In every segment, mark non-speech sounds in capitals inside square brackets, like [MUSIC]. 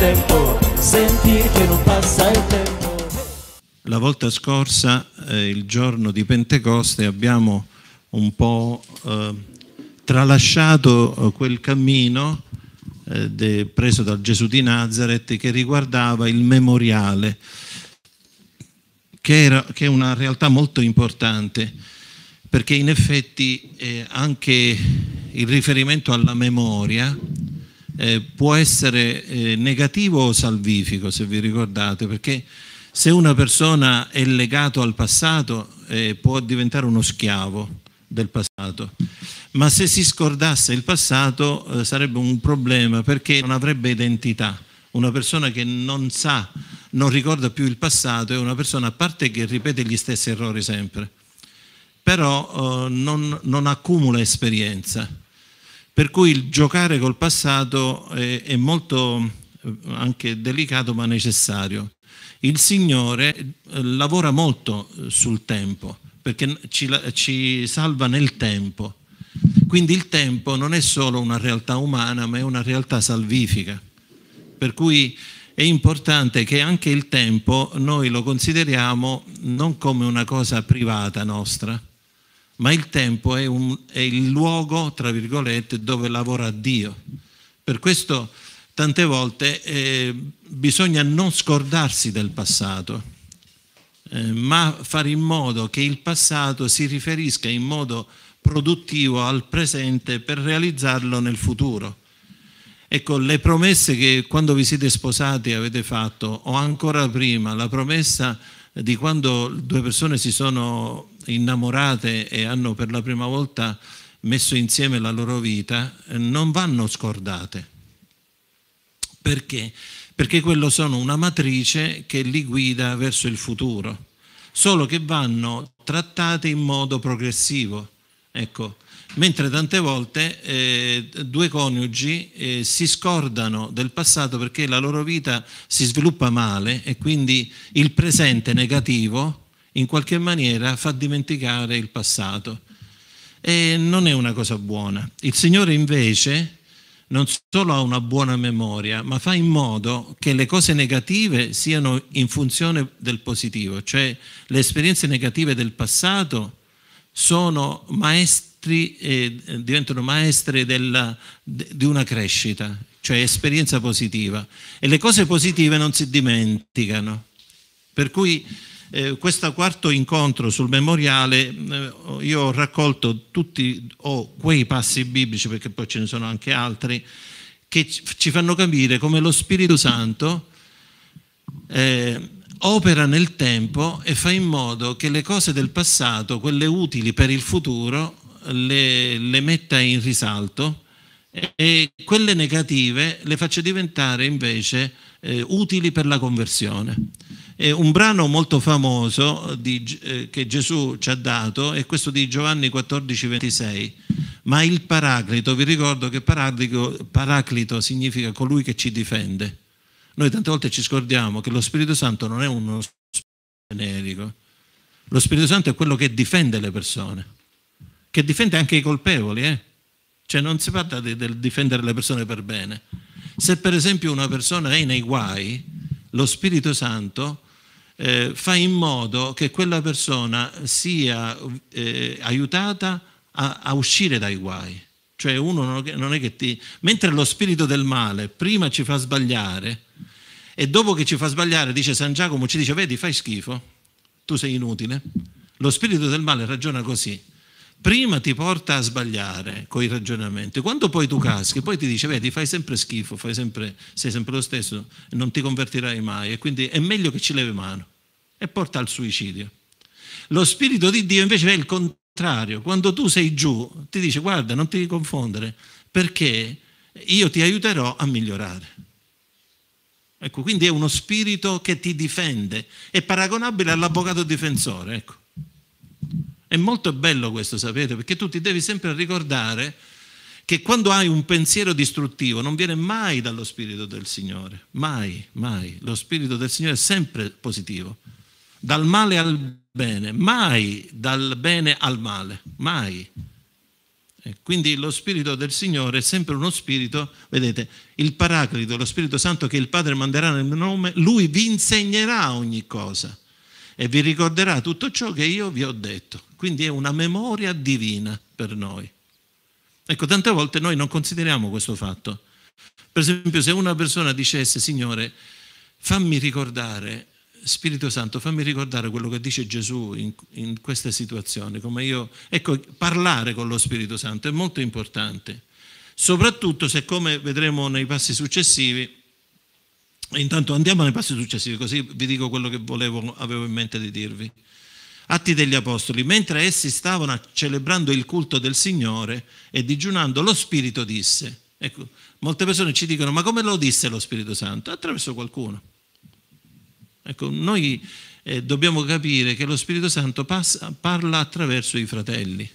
tempo, sentir che non passa il tempo. La volta scorsa, eh, il giorno di Pentecoste, abbiamo un po' eh, tralasciato eh, quel cammino eh, de, preso dal Gesù di Nazareth che riguardava il memoriale, che, era, che è una realtà molto importante, perché in effetti eh, anche il riferimento alla memoria eh, può essere eh, negativo o salvifico, se vi ricordate, perché se una persona è legata al passato eh, può diventare uno schiavo del passato, ma se si scordasse il passato eh, sarebbe un problema perché non avrebbe identità. Una persona che non sa, non ricorda più il passato è una persona a parte che ripete gli stessi errori sempre, però eh, non, non accumula esperienza per cui il giocare col passato è, è molto eh, anche delicato ma necessario. Il Signore eh, lavora molto eh, sul tempo, perché ci, ci salva nel tempo. Quindi il tempo non è solo una realtà umana, ma è una realtà salvifica. Per cui è importante che anche il tempo noi lo consideriamo non come una cosa privata nostra, ma il tempo è, un, è, il luogo, tra virgolette, dove lavora Dio. Per questo tante volte eh, bisogna non scordarsi del passato, eh, ma fare in modo che il passato si riferisca in modo produttivo al presente per realizzarlo nel futuro. Ecco, le promesse che quando vi siete sposati avete fatto, o ancora prima, la promessa di quando due persone si sono innamorate e hanno per la prima volta messo insieme la loro vita, eh, non vanno scordate. Perché? Perché quello sono una matrice che li guida verso il futuro, solo che vanno trattate in modo progressivo. Ecco, mentre tante volte eh, due coniugi eh, si scordano del passato perché la loro vita si sviluppa male e quindi il presente negativo in qualche maniera fa dimenticare il passato. E non è una cosa buona. Il Signore invece non solo ha una buona memoria, ma fa in modo che le cose negative siano in funzione del positivo, cioè le esperienze negative del passato sono maestri, eh, diventano maestre della, di una crescita, cioè esperienza positiva. E le cose positive non si dimenticano. Per cui eh, questo quarto incontro sul memoriale eh, io ho raccolto tutti oh, quei passi biblici, perché poi ce ne sono anche altri, che ci fanno capire come lo Spirito Santo eh, opera nel tempo e fa in modo che le cose del passato, quelle utili per il futuro, le, le metta in risalto e, e quelle negative le faccia diventare invece eh, utili per la conversione. Eh, un brano molto famoso eh, di, eh, che Gesù ci ha dato è questo di Giovanni 14, 26. Ma il Paraclito, vi ricordo che paraclito, paraclito significa colui che ci difende. Noi tante volte ci scordiamo che lo Spirito Santo non è uno spirito generico. Lo Spirito Santo è quello che difende le persone, che difende anche i colpevoli. Eh? Cioè non si tratta del di difendere le persone per bene. Se per esempio una persona è nei guai, lo Spirito Santo eh, fa in modo che quella persona sia eh, aiutata a, a, uscire dai guai. Cioè uno non è che ti... Mentre lo spirito del male prima ci fa sbagliare e dopo che ci fa sbagliare, dice San Giacomo, ci dice, vedi, fai schifo, tu sei inutile. Lo spirito del male ragiona così. Prima ti porta a sbagliare con i ragionamenti, quando poi tu caschi, poi ti dice, vedi, fai sempre schifo, fai sempre, sei sempre lo stesso, non ti convertirai mai e quindi è meglio che ci levi mano e porta al suicidio. Lo Spirito di Dio invece è il contrario. Quando tu sei giù, ti dice guarda, non ti confondere, perché io ti aiuterò a migliorare. Ecco, quindi è uno spirito che ti difende, è paragonabile all'avvocato difensore. Ecco. È molto bello questo, sapete, perché tu ti devi sempre ricordare che quando hai un pensiero distruttivo non viene mai dallo Spirito del Signore, mai, mai. Lo Spirito del Signore è sempre positivo dal male al bene, mai dal bene al male, mai. E quindi lo Spirito del Signore è sempre uno Spirito, vedete, il Paraclito, lo Spirito Santo che il Padre manderà nel mio nome, lui vi insegnerà ogni cosa e vi ricorderà tutto ciò che io vi ho detto. Quindi è una memoria divina per noi. Ecco, tante volte noi non consideriamo questo fatto. Per esempio, se una persona dicesse, Signore, fammi ricordare Spirito Santo, fammi ricordare quello che dice Gesù in, in situazione, situazioni, io, Ecco, parlare con lo Spirito Santo è molto importante, soprattutto se, come vedremo nei passi successivi, intanto andiamo nei passi successivi, così vi dico quello che volevo, avevo in mente di dirvi. Atti degli Apostoli, mentre essi stavano celebrando il culto del Signore e digiunando, lo Spirito disse, ecco, molte persone ci dicono, ma come lo disse lo Spirito Santo? Attraverso qualcuno Ecco, noi eh, dobbiamo capire che lo Spirito Santo passa, parla attraverso i fratelli,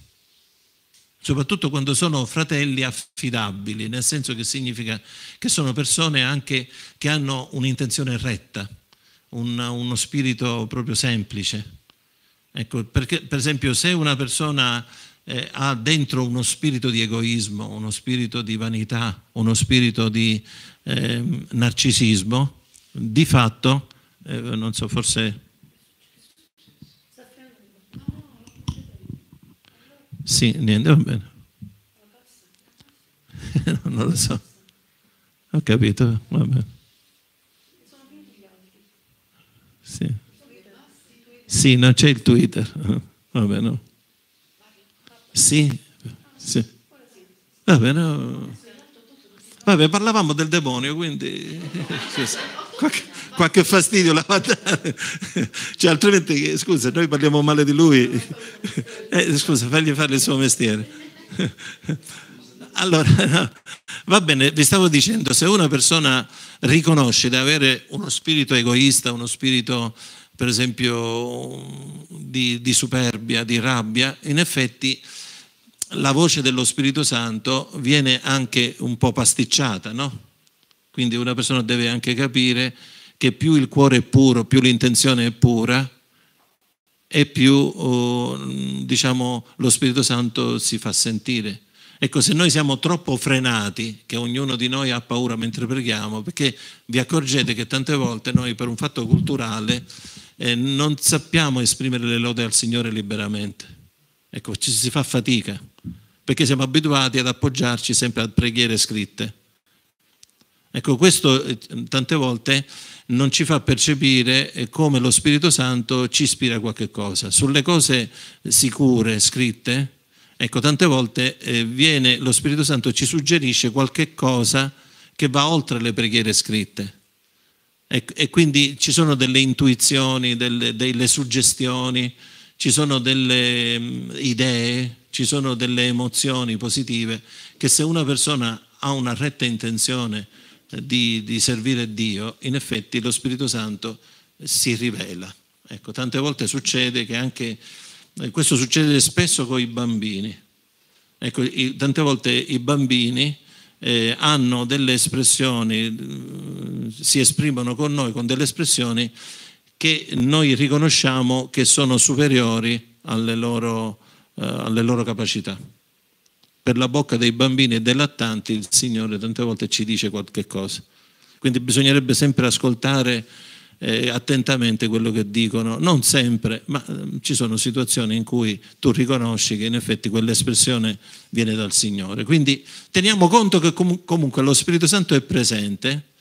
soprattutto quando sono fratelli affidabili, nel senso che significa che sono persone anche che hanno un'intenzione retta, un, uno spirito proprio semplice. Ecco, perché, per esempio se una persona eh, ha dentro uno spirito di egoismo, uno spirito di vanità, uno spirito di eh, narcisismo, di fatto eh, non so, forse... Sì, niente, va bene. [LAUGHS] non lo so. Ho capito, va bene. Sì. Sì, non c'è il Twitter. [LAUGHS] Va bene. Sì. sì. Va bene. Vabbè, parlavamo del demonio, quindi... [LAUGHS] Sì, Qualche, qualche fastidio la va dare. Cioè, altrimenti, scusa, noi parliamo male di lui. Eh, scusa, fagli fare il suo mestiere. Allora, no. va bene, vi stavo dicendo, se una persona riconosce di avere uno spirito egoista, uno spirito per esempio di, di, superbia, di rabbia, in effetti la voce dello Spirito Santo viene anche un po' pasticciata, no? Quindi una persona deve anche capire che più il cuore è puro, più l'intenzione è pura, e più oh, diciamo, lo Spirito Santo si fa sentire. Ecco, se noi siamo troppo frenati, che ognuno di noi ha paura mentre preghiamo, perché vi accorgete che tante volte noi per un fatto culturale eh, non sappiamo esprimere le lode al Signore liberamente. Ecco, ci si fa fatica, perché siamo abituati ad appoggiarci sempre a preghiere scritte. Ecco, questo eh, tante volte non ci fa percepire eh, come lo Spirito Santo ci ispira a qualche cosa. Sulle cose sicure, scritte, ecco, tante volte eh, viene, lo Spirito Santo ci suggerisce qualche cosa che va oltre le preghiere scritte. E, e quindi ci sono delle intuizioni, delle, delle suggestioni, ci sono delle mm, idee, ci sono delle emozioni positive che se una persona ha una retta intenzione, di, di, servire Dio, in effetti lo Spirito Santo si rivela. Ecco, tante volte succede che anche, eh, questo succede spesso con i bambini, ecco, i, tante volte i bambini eh, hanno delle espressioni, eh, si esprimono con noi con delle espressioni che noi riconosciamo che sono superiori alle loro, eh, alle loro capacità per la bocca dei bambini e dei lattanti il Signore tante volte ci dice qualche cosa. Quindi bisognerebbe sempre ascoltare eh, attentamente quello che dicono, non sempre, ma eh, ci sono situazioni in cui tu riconosci che in effetti quell'espressione viene dal Signore. Quindi teniamo conto che com- comunque lo Spirito Santo è presente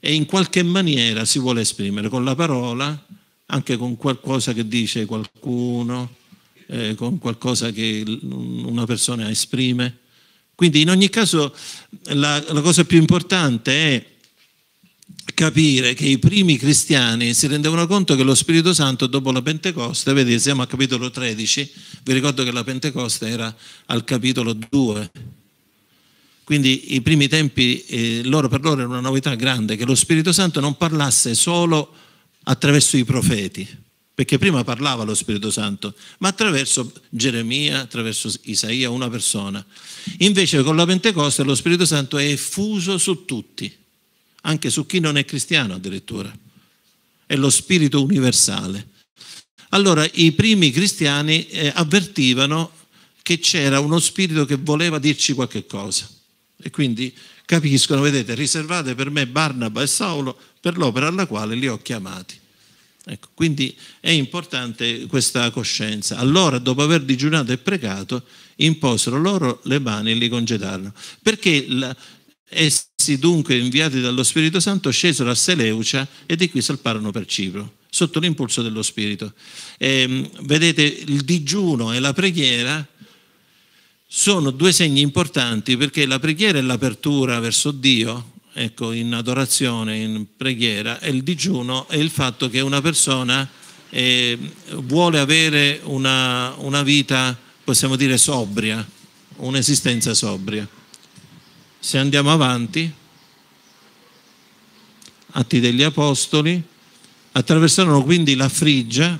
e in qualche maniera si vuole esprimere con la parola, anche con qualcosa che dice qualcuno, eh, con qualcosa che una persona esprime. Quindi in ogni caso la, la cosa più importante è capire che i primi cristiani si rendevano conto che lo Spirito Santo dopo la Pentecoste, vedete siamo al capitolo 13, vi ricordo che la Pentecoste era al capitolo 2, quindi i primi tempi eh, loro per loro era una novità grande che lo Spirito Santo non parlasse solo attraverso i profeti, perché prima parlava lo Spirito Santo, ma attraverso Geremia, attraverso Isaia, una persona. Invece con la Pentecoste lo Spirito Santo è effuso su tutti, anche su chi non è cristiano addirittura. È lo Spirito universale. Allora i primi cristiani eh, avvertivano che c'era uno Spirito che voleva dirci qualche cosa. E quindi capiscono, vedete, riservate per me Barnaba e Saulo per l'opera alla quale li ho chiamati. Ecco, quindi è importante questa coscienza. Allora, dopo aver digiunato e pregato, imposero loro le mani e li congedarono. Perché la, essi dunque, inviati dallo Spirito Santo, scesero a Seleucia e di qui salparono per Cipro, sotto l'impulso dello Spirito. E, ehm, vedete, il digiuno e la preghiera sono due segni importanti perché la preghiera è l'apertura verso Dio, ecco, in adorazione, in preghiera, e il digiuno è il fatto che una persona eh, vuole avere una, una vita, possiamo dire, sobria, un'esistenza sobria. Se andiamo avanti, Atti degli Apostoli, attraversarono quindi la Frigia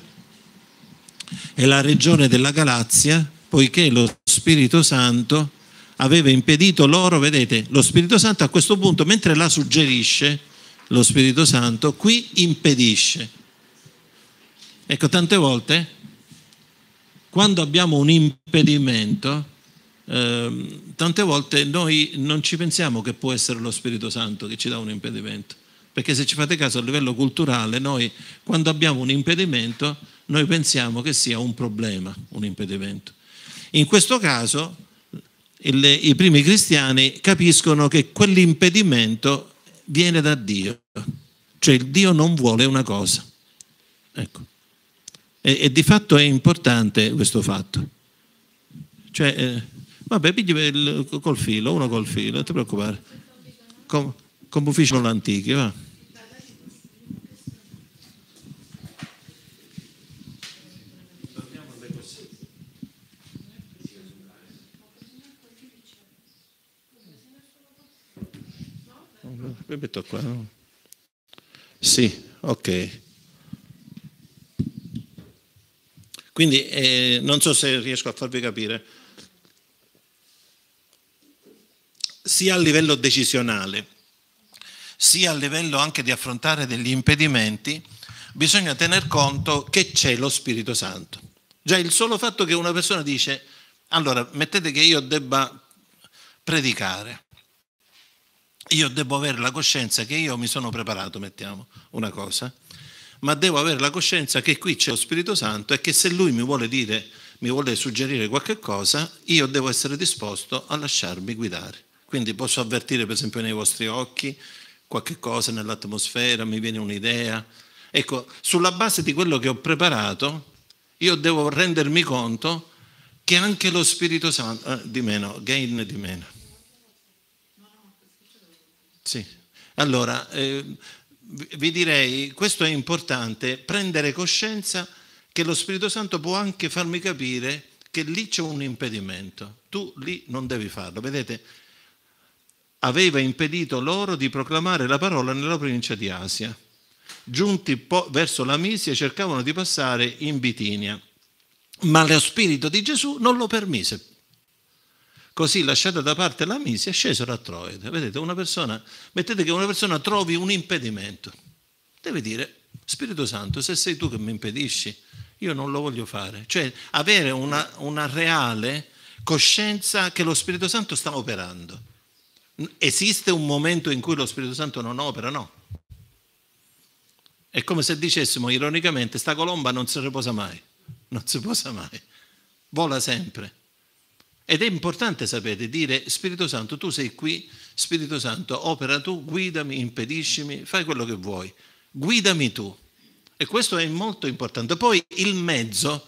e la regione della Galazia, poiché lo Spirito Santo aveva impedito loro, vedete, lo Spirito Santo a questo punto, mentre la suggerisce, lo Spirito Santo qui impedisce. Ecco, tante volte, quando abbiamo un impedimento, eh, tante volte noi non ci pensiamo che può essere lo Spirito Santo che ci dà un impedimento. Perché se ci fate caso a livello culturale, noi quando abbiamo un impedimento, noi pensiamo che sia un problema, un impedimento. In questo caso il, i primi cristiani capiscono che quell'impedimento viene da Dio, cioè il Dio non vuole una cosa. Ecco. E, e, di fatto è importante questo fatto. Cioè, eh, vabbè, pigli il, col filo, uno col filo, non ti preoccupare. Com, come ufficio l'antichi, va. Metto qua. No? Sì, ok. Quindi eh, non so se riesco a farvi capire. Sia a livello decisionale, sia a livello anche di affrontare degli impedimenti, bisogna tener conto che c'è lo Spirito Santo. Già il solo fatto che una persona dice, allora mettete che io debba predicare, io devo avere la coscienza che io mi sono preparato, mettiamo una cosa, ma devo avere la coscienza che qui c'è lo Spirito Santo e che se lui mi vuole dire, mi vuole suggerire qualche cosa, io devo essere disposto a lasciarmi guidare. Quindi posso avvertire per esempio nei vostri occhi qualche cosa nell'atmosfera, mi viene un'idea. Ecco, sulla base di quello che ho preparato, io devo rendermi conto che anche lo Spirito Santo, eh, di meno, gain di meno sì. Allora, eh, vi direi, questo è importante, prendere coscienza che lo Spirito Santo può anche farmi capire che lì c'è un impedimento, tu lì non devi farlo. Vedete, aveva impedito loro di proclamare la parola nella provincia di Asia. Giunti po- verso la Misia cercavano di passare in Bitinia, ma lo Spirito di Gesù non lo permise Così, lasciata da parte la misia, scesero a Troide. Vedete, una persona, mettete che una persona trovi un impedimento. Deve dire, Spirito Santo, se sei tu che mi impedisci, io non lo voglio fare. Cioè, avere una, una reale coscienza che lo Spirito Santo sta operando. Esiste un momento in cui lo Spirito Santo non opera? No. È come se dicessimo ironicamente, sta colomba non si riposa mai, non si posa mai, vola sempre. Ed è importante, sapete, dire Spirito Santo, tu sei qui, Spirito Santo, opera tu, guidami, impediscimi, fai quello che vuoi, guidami tu. E questo è molto importante. Poi il mezzo,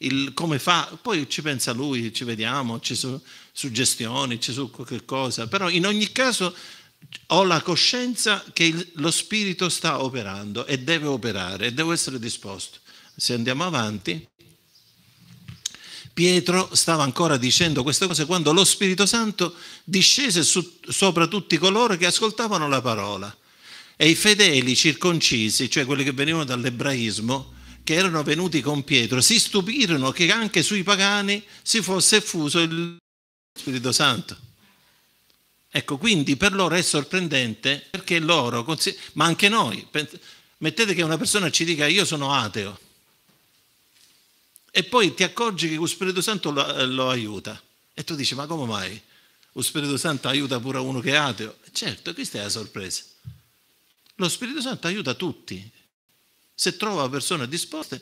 il come fa, poi ci pensa lui, ci vediamo, ci sono suggestioni, ci sono qualche cosa, però in ogni caso ho la coscienza che lo Spirito sta operando e deve operare e devo essere disposto. Se andiamo avanti, Pietro stava ancora dicendo queste cose quando lo Spirito Santo discese su, sopra tutti coloro che ascoltavano la parola e i fedeli circoncisi, cioè quelli che venivano dall'ebraismo, che erano venuti con Pietro, si stupirono che anche sui pagani si fosse effuso il Spirito Santo. Ecco, quindi per loro è sorprendente perché loro, ma anche noi, mettete che una persona ci dica io sono ateo e poi ti accorgi che lo Spirito Santo lo, eh, lo aiuta. E tu dici, ma come mai? Lo Spirito Santo aiuta pure uno che è ateo. Certo, questa è la sorpresa. Lo Spirito Santo aiuta tutti. Se trova persone disposte,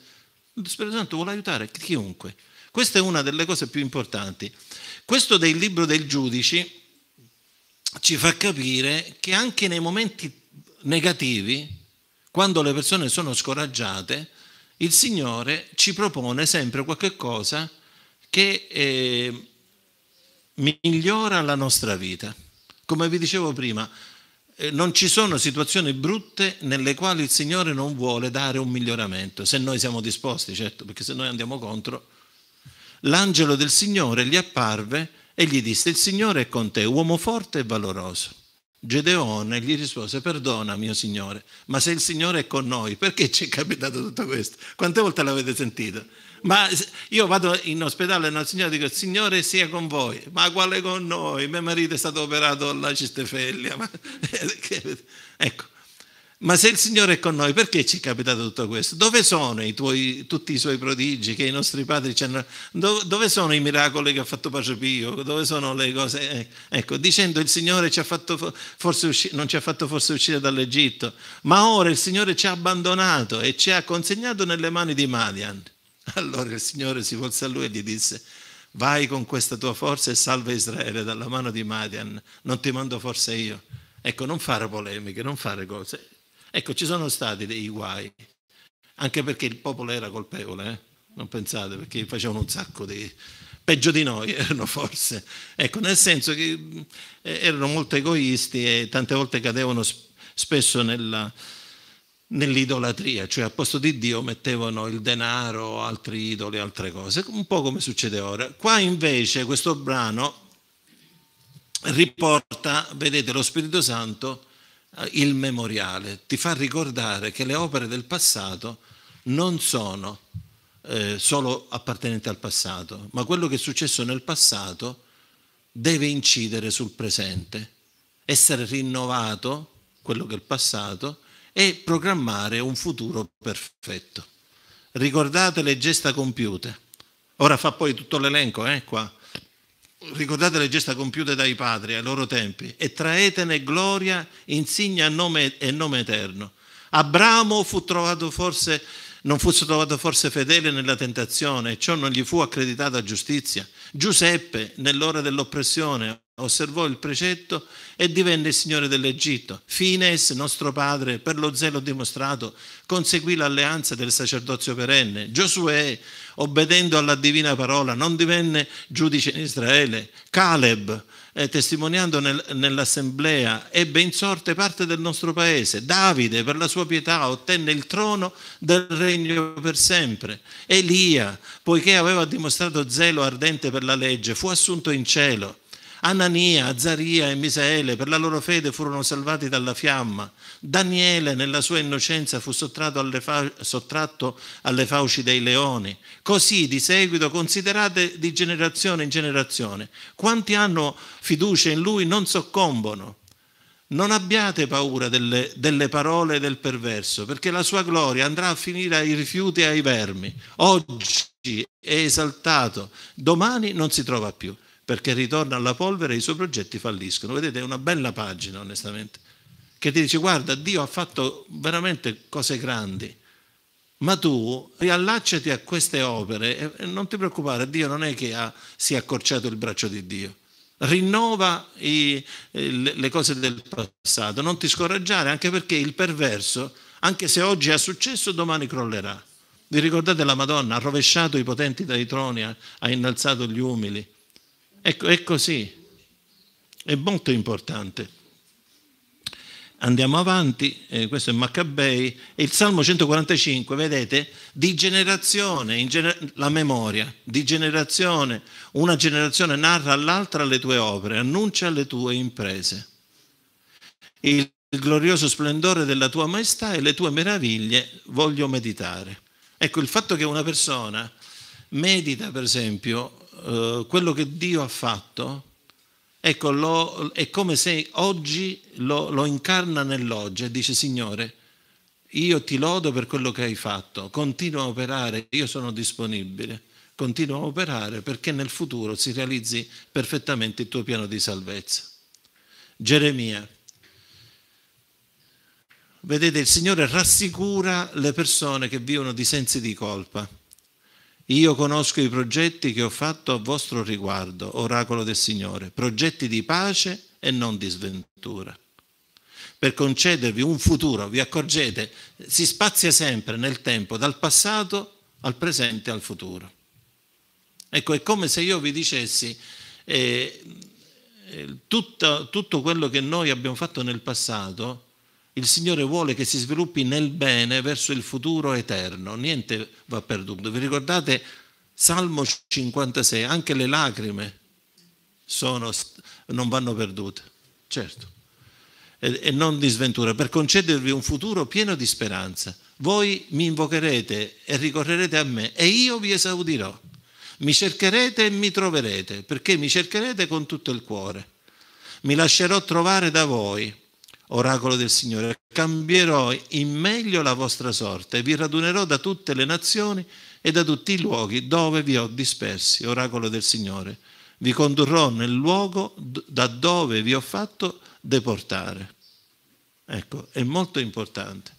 lo Spirito Santo vuole aiutare chiunque. Questa è una delle cose più importanti. Questo del libro del giudici ci fa capire che anche nei momenti negativi, quando le persone sono scoraggiate, il Signore ci propone sempre qualcosa che eh, migliora la nostra vita. Come vi dicevo prima, eh, non ci sono situazioni brutte nelle quali il Signore non vuole dare un miglioramento, se noi siamo disposti, certo, perché se noi andiamo contro. L'angelo del Signore gli apparve e gli disse, il Signore è con te, uomo forte e valoroso. Gedeone gli rispose, perdona mio Signore, ma se il Signore è con noi, perché ci è capitato tutto questo? Quante volte l'avete sentito? Ma io vado in ospedale e al Signore dico, Signore sia con voi, ma quale con noi? Mio marito è stato operato alla cistefellia. [LAUGHS] ecco, ma se il Signore è con noi, perché ci è capitato tutto questo? Dove sono i tuoi, tutti i suoi prodigi che i nostri padri ci hanno... Dove, dove sono i miracoli che ha fatto Pace Pio? Dove sono le cose... Eh, ecco, dicendo il Signore ci usci, non ci ha fatto forse uscire dall'Egitto, ma ora il Signore ci ha abbandonato e ci ha consegnato nelle mani di Madian. [LAUGHS] Allora il Signore si volse a lui e gli disse, vai con questa tua forza e salva Israele dalla mano di Madian, non ti mando forse io. Ecco, non fare polemiche, non fare cose Ecco, ci sono stati dei guai, anche perché il popolo era colpevole, eh? non pensate, perché facevano un sacco di... peggio di noi [LAUGHS] erano forse. Ecco, nel senso che eh, erano molto egoisti e tante volte cadevano spesso nella, nell'idolatria, cioè al posto di Dio mettevano il denaro, altri idoli, altre cose, un po' come succede ora. Qua invece questo brano riporta, vedete, lo Spirito Santo eh, il memoriale, ti fa ricordare che le opere del passato non sono eh, solo appartenenti al passato, ma quello che è successo nel passato deve incidere sul presente, essere rinnovato, quello che è il passato, e programmare un futuro perfetto. Ricordate le gesta compiute. Ora fa poi tutto l'elenco, eh, qua ricordate le gesta compiute dai padri ai loro tempi, e traetene gloria, nome, e nome eterno. Abramo fu trovato forse, non fu trovato forse fedele nella tentazione, e ciò non gli fu accreditato a giustizia. Giuseppe, nell'ora dell'oppressione, osservò il precetto e divenne il signore dell'Egitto. Fines, nostro padre, per lo zelo dimostrato, conseguì l'alleanza del sacerdozio perenne. Giosuè, obbedendo alla divina parola, non divenne giudice in Israele. Caleb, eh, testimoniando nel, nell'assemblea, ebbe in sorte parte del nostro paese. Davide, per la sua pietà, ottenne il trono del regno per sempre. Elia, poiché aveva dimostrato zelo ardente per la legge, fu assunto in cielo Anania, Azaria e Misaele per la loro fede furono salvati dalla fiamma. Daniele nella sua innocenza fu sottratto alle, fa- sottratto alle fauci dei leoni. Così di seguito considerate di generazione in generazione. Quanti hanno fiducia in lui non soccombono. Non abbiate paura delle, delle, parole del perverso, perché la sua gloria andrà a finire ai rifiuti e ai vermi. Oggi è esaltato, domani non si trova più perché ritorna alla polvere e i suoi progetti falliscono. Vedete, è una bella pagina, onestamente, che ti dice guarda, Dio ha fatto veramente cose grandi, ma tu riallacciati a queste opere e non ti preoccupare, Dio non è che ha, si è accorciato il braccio di Dio. Rinnova i, eh, le cose del passato, non ti scoraggiare, anche perché il perverso, anche se oggi ha successo, domani crollerà. Vi ricordate la Madonna? Ha rovesciato i potenti dai troni, ha innalzato gli umili Ecco, è così. È molto importante. Andiamo avanti, eh, questo è Maccabei, il Salmo 145, vedete, di generazione, in genera- la memoria, di generazione, una generazione narra all'altra le tue opere, annuncia le tue imprese. Il glorioso splendore della tua maestà e le tue meraviglie voglio meditare. Ecco, il fatto che una persona medita, per esempio, eh, quello che Dio ha fatto, ecco, lo, è come se oggi lo, lo incarna nell'oggi e dice Signore, io ti lodo per quello che hai fatto, continua a operare, io sono disponibile, continua a operare perché nel futuro si realizzi perfettamente il tuo piano di salvezza. Geremia. Vedete, il Signore rassicura le persone che vivono di sensi di colpa. Io conosco i progetti che ho fatto a vostro riguardo, oracolo del Signore, progetti di pace e non di sventura. Per concedervi un futuro, vi accorgete, si spazia sempre nel tempo, dal passato al presente e al futuro. Ecco, è come se io vi dicessi, eh, eh tutto, tutto quello che noi abbiamo fatto nel passato il Signore vuole che si sviluppi nel bene verso il futuro eterno, niente va perduto. Vi ricordate Salmo 56, anche le lacrime sono, non vanno perdute, certo, e, e non di sventura, per concedervi un futuro pieno di speranza. Voi mi invocherete e ricorrerete a me e io vi esaudirò. Mi cercherete e mi troverete, perché mi cercherete con tutto il cuore. Mi lascerò trovare da voi oracolo del Signore, cambierò in meglio la vostra sorte e vi radunerò da tutte le nazioni e da tutti i luoghi dove vi ho dispersi, oracolo del Signore. Vi condurrò nel luogo da dove vi ho fatto deportare. Ecco, è molto importante.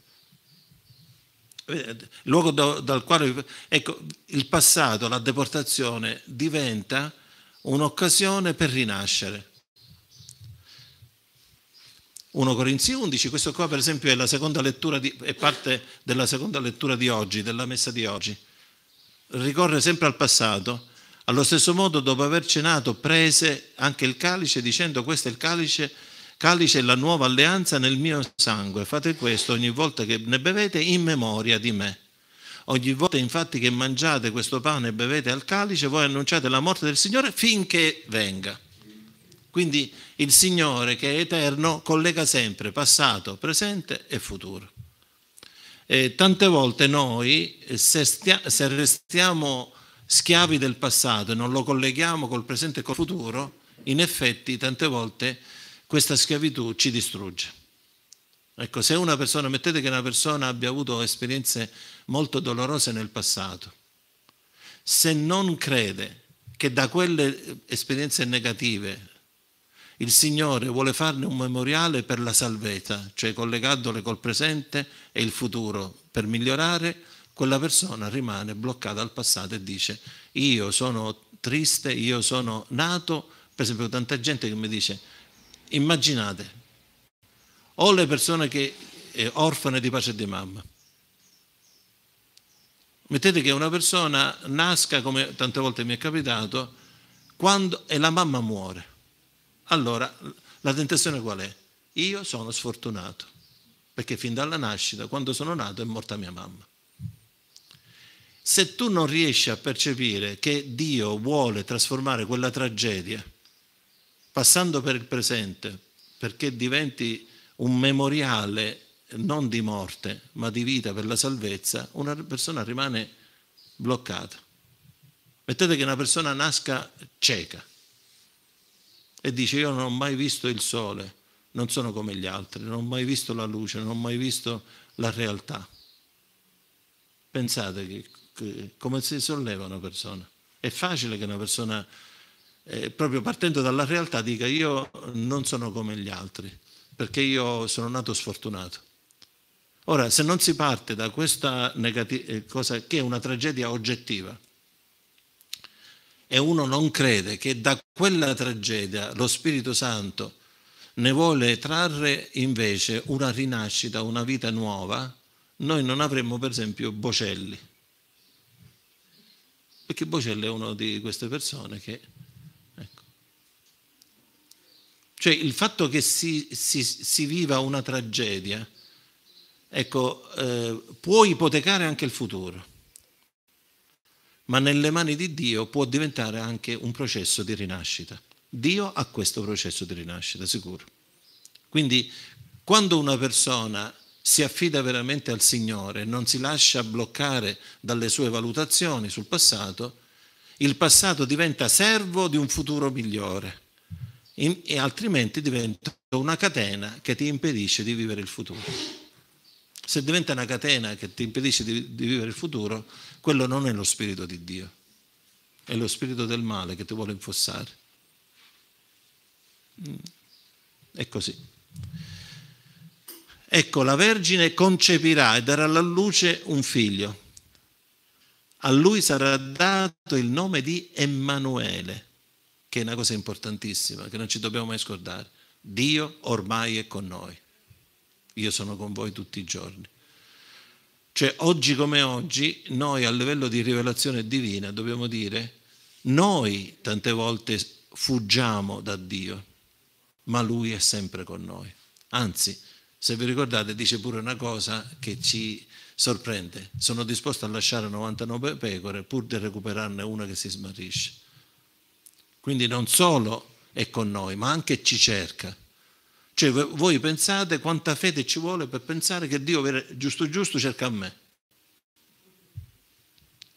Luogo dal quale, ecco, il passato, la deportazione diventa un'occasione per rinascere 1 Corinzi 11, questo qua per esempio è, la seconda lettura di, è parte della seconda lettura di oggi, della messa di oggi. Ricorre sempre al passato. Allo stesso modo, dopo aver cenato, prese anche il calice dicendo questo è il calice, calice è la nuova alleanza nel mio sangue. Fate questo ogni volta che ne bevete in memoria di me. Ogni volta infatti che mangiate questo pane e bevete al calice, voi annunciate la morte del Signore finché venga. Quindi il Signore che è eterno collega sempre passato, presente e futuro. E tante volte noi, eh, se, stia, se restiamo schiavi del passato e non lo colleghiamo col presente e col futuro, in effetti tante volte questa schiavitù ci distrugge. Ecco, se una persona, mettete che una persona abbia avuto esperienze molto dolorose nel passato, se non crede che da quelle eh, esperienze negative il Signore vuole farne un memoriale per la salvezza, cioè collegandole col presente e il futuro per migliorare, quella persona rimane bloccata al passato e dice io sono triste, io sono nato, per esempio tanta gente che mi dice immaginate o le persone che eh, orfane di pace di mamma. Mettete che una persona nasca, come tante volte mi è capitato, quando, e la mamma muore. Allora, la tentazione qual è? Io sono sfortunato, perché fin dalla nascita, quando sono nato, è morta mia mamma. Se tu non riesci a percepire che Dio vuole trasformare quella tragedia, passando per il presente, perché diventi un memoriale non di morte, ma di vita per la salvezza, una persona rimane bloccata. Mettete che una persona nasca cieca e dice io non ho mai visto il sole, non sono come gli altri, non ho mai visto la luce, non ho mai visto la realtà. Pensate che, che, come si solleva una persona. È facile che una persona, eh, proprio partendo dalla realtà, dica io non sono come gli altri, perché io sono nato sfortunato. Ora, se non si parte da questa negati- eh, cosa che è una tragedia oggettiva, e uno non crede che da quella tragedia lo Spirito Santo ne vuole trarre invece una rinascita, una vita nuova, noi non avremmo per esempio Bocelli. Perché Bocelli è una di queste persone che... Ecco. Cioè il fatto che si, si, si viva una tragedia, ecco, eh, può ipotecare anche il futuro ma nelle mani di Dio può diventare anche un processo di rinascita. Dio ha questo processo di rinascita, sicuro. Quindi quando una persona si affida veramente al Signore, non si lascia bloccare dalle sue valutazioni sul passato, il passato diventa servo di un futuro migliore e altrimenti diventa una catena che ti impedisce di vivere il futuro. Se diventa una catena che ti impedisce di, di vivere il futuro, quello non è lo spirito di Dio, è lo spirito del male che ti vuole infossare. Mm. È così. Ecco, la Vergine concepirà e darà alla luce un figlio. A lui sarà dato il nome di Emanuele, che è una cosa importantissima, che non ci dobbiamo mai scordare. Dio ormai è con noi. Io sono con voi tutti i giorni. Cioè oggi come oggi noi a livello di rivelazione divina dobbiamo dire noi tante volte fuggiamo da Dio, ma Lui è sempre con noi. Anzi, se vi ricordate dice pure una cosa che ci sorprende. Sono disposto a lasciare 99 pecore pur di recuperarne una che si smarrisce. Quindi non solo è con noi, ma anche ci cerca. Cioè voi pensate quanta fede ci vuole per pensare che Dio giusto giusto cerca a me.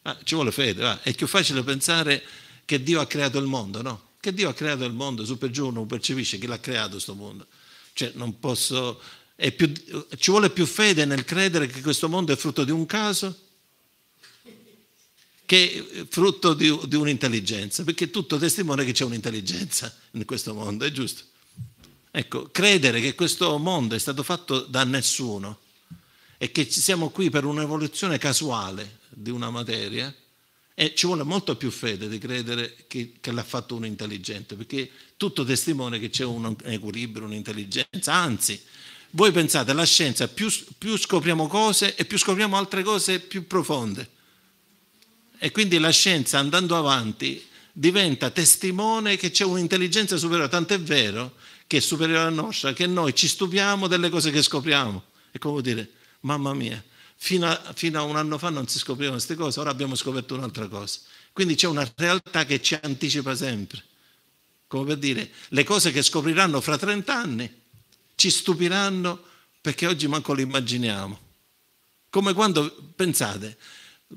Ah, ci vuole fede, va. è più facile pensare che Dio ha creato il mondo, no? Che Dio ha creato il mondo, su per giù non percepisce chi l'ha creato questo mondo. Cioè non posso... Più, ci vuole più fede nel credere che questo mondo è frutto di un caso che frutto di, di un'intelligenza, perché tutto testimone che c'è un'intelligenza in questo mondo, è giusto? Ecco, credere che questo mondo è stato fatto da nessuno e che siamo qui per un'evoluzione casuale di una materia, e eh, ci vuole molto più fede di credere che, che l'ha fatto uno intelligente, perché tutto testimone che c'è un equilibrio, un'intelligenza, anzi, voi pensate, la scienza, più, più, scopriamo cose e più scopriamo altre cose più profonde. E quindi la scienza andando avanti diventa testimone che c'è un'intelligenza superiore, tant'è vero che è superiore alla nostra, che noi ci stupiamo delle cose che scopriamo. È come dire, mamma mia, fino a, fino a un anno fa non si scoprivano queste cose, ora abbiamo scoperto un'altra cosa. Quindi c'è una realtà che ci anticipa sempre. Come per dire, le cose che scopriranno fra 30 anni ci stupiranno perché oggi manco le immaginiamo. Come quando, pensate,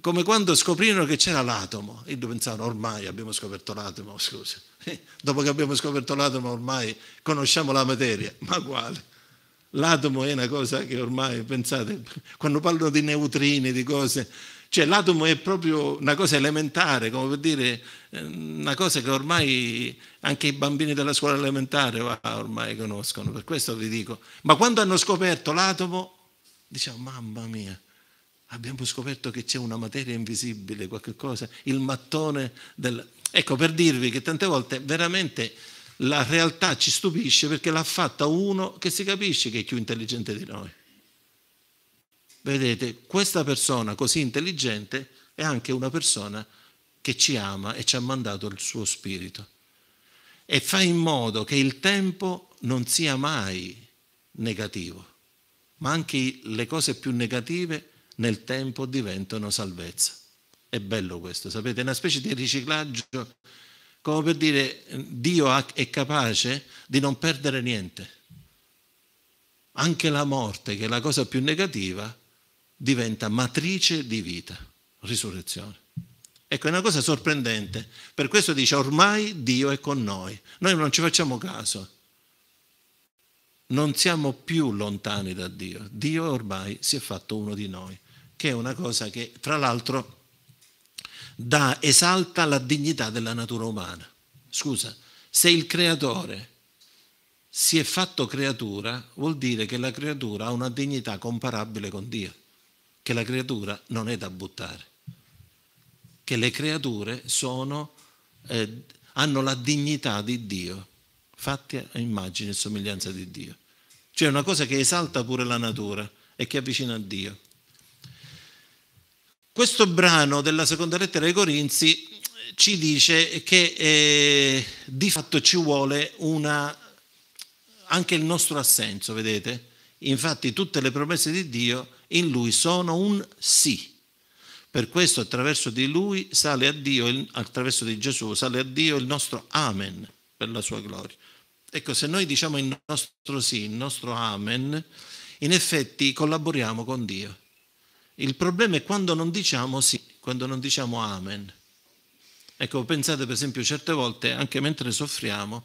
come quando scoprirono che c'era l'atomo. Io pensavo, ormai abbiamo scoperto l'atomo, [LAUGHS] scusa. Dopo che abbiamo scoperto l'atomo ormai conosciamo la materia, ma quale? L'atomo è una cosa che ormai, pensate, quando parlano di neutrini, di cose, cioè l'atomo è proprio una cosa elementare, come per dire, una cosa che ormai anche i bambini della scuola elementare ormai conoscono, per questo vi dico. Ma quando hanno scoperto l'atomo, diciamo, mamma mia, abbiamo scoperto che c'è una materia invisibile, qualche cosa, il mattone del... Ecco, per dirvi che tante volte veramente la realtà ci stupisce perché l'ha fatta uno che si capisce che è più intelligente di noi. Vedete, questa persona così intelligente è anche una persona che ci ama e ci ha mandato il suo spirito. E fa in modo che il tempo non sia mai negativo, ma anche le cose più negative nel tempo diventano salvezza. È bello questo, sapete, è una specie di riciclaggio, come per dire Dio è capace di non perdere niente. Anche la morte, che è la cosa più negativa, diventa matrice di vita, risurrezione. Ecco, è una cosa sorprendente. Per questo dice, ormai Dio è con noi. Noi non ci facciamo caso. Non siamo più lontani da Dio. Dio ormai si è fatto uno di noi che è una cosa che tra l'altro dà, esalta la dignità della natura umana. Scusa, se il creatore si è fatto creatura, vuol dire che la creatura ha una dignità comparabile con Dio, che la creatura non è da buttare, che le creature sono, eh, hanno la dignità di Dio, fatte a immagine e somiglianza di Dio. Cioè è una cosa che esalta pure la natura e che avvicina a Dio. Questo brano della seconda lettera ai Corinzi eh, ci dice che eh, di fatto ci vuole una, anche il nostro assenso, vedete? Infatti tutte le promesse di Dio in lui sono un sì. Per questo attraverso di lui sale a Dio, attraverso di Gesù, sale a Dio il nostro Amen per la sua gloria. Ecco, se noi diciamo il nostro sì, il nostro Amen, in effetti collaboriamo con Dio. Il problema è quando non diciamo sì, quando non diciamo amen. Ecco, pensate per esempio certe volte, anche mentre soffriamo,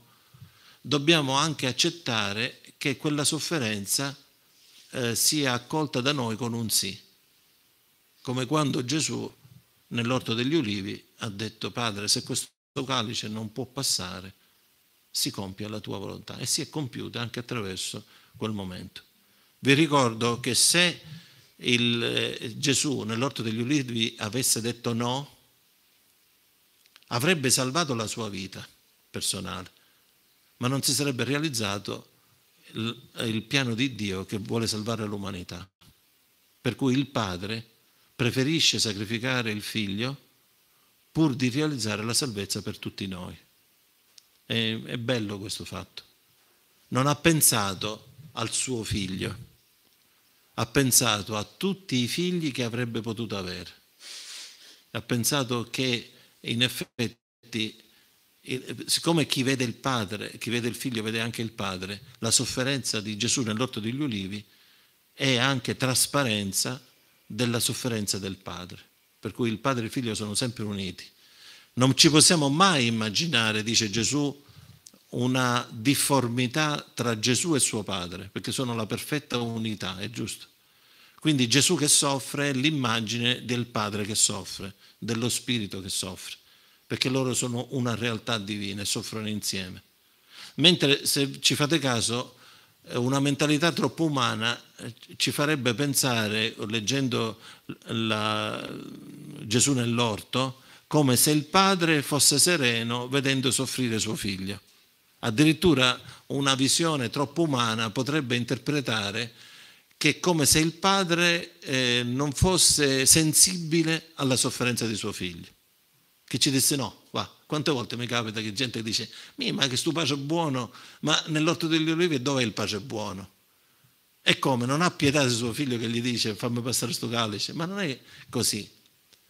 dobbiamo anche accettare che quella sofferenza eh, sia accolta da noi con un sì. Come quando Gesù nell'orto degli ulivi ha detto, Padre, se questo calice non può passare, si compia la tua volontà e si è compiuta anche attraverso quel momento. Vi ricordo che se il, eh, Gesù nell'orto degli ulivi avesse detto no, avrebbe salvato la sua vita personale, ma non si sarebbe realizzato il, il piano di Dio che vuole salvare l'umanità. Per cui il Padre preferisce sacrificare il Figlio pur di realizzare la salvezza per tutti noi. è, è bello questo fatto. Non ha pensato al suo figlio ha pensato a tutti i figli che avrebbe potuto avere, ha pensato che in effetti, siccome chi vede il padre, chi vede il figlio vede anche il padre, la sofferenza di Gesù nell'orto degli ulivi è anche trasparenza della sofferenza del padre, per cui il padre e il figlio sono sempre uniti. Non ci possiamo mai immaginare, dice Gesù, una difformità tra Gesù e suo padre, perché sono la perfetta unità, è giusto? Quindi Gesù che soffre è l'immagine del Padre che soffre, dello Spirito che soffre, perché loro sono una realtà divina e soffrono insieme. Mentre se ci fate caso, eh, una mentalità troppo umana eh, ci farebbe pensare, leggendo la, Gesù nell'orto, come se il padre fosse sereno vedendo soffrire suo figlio. Addirittura una visione troppo umana potrebbe interpretare che è come se il padre eh, non fosse sensibile alla sofferenza di suo figlio, che ci disse no, va. Quante volte mi capita che gente dice, ma che sto pace è buono, ma nell'orto degli olivi dov'è il pace buono? E come? Non ha pietà di suo figlio che gli dice fammi passare sto calice, ma non è così.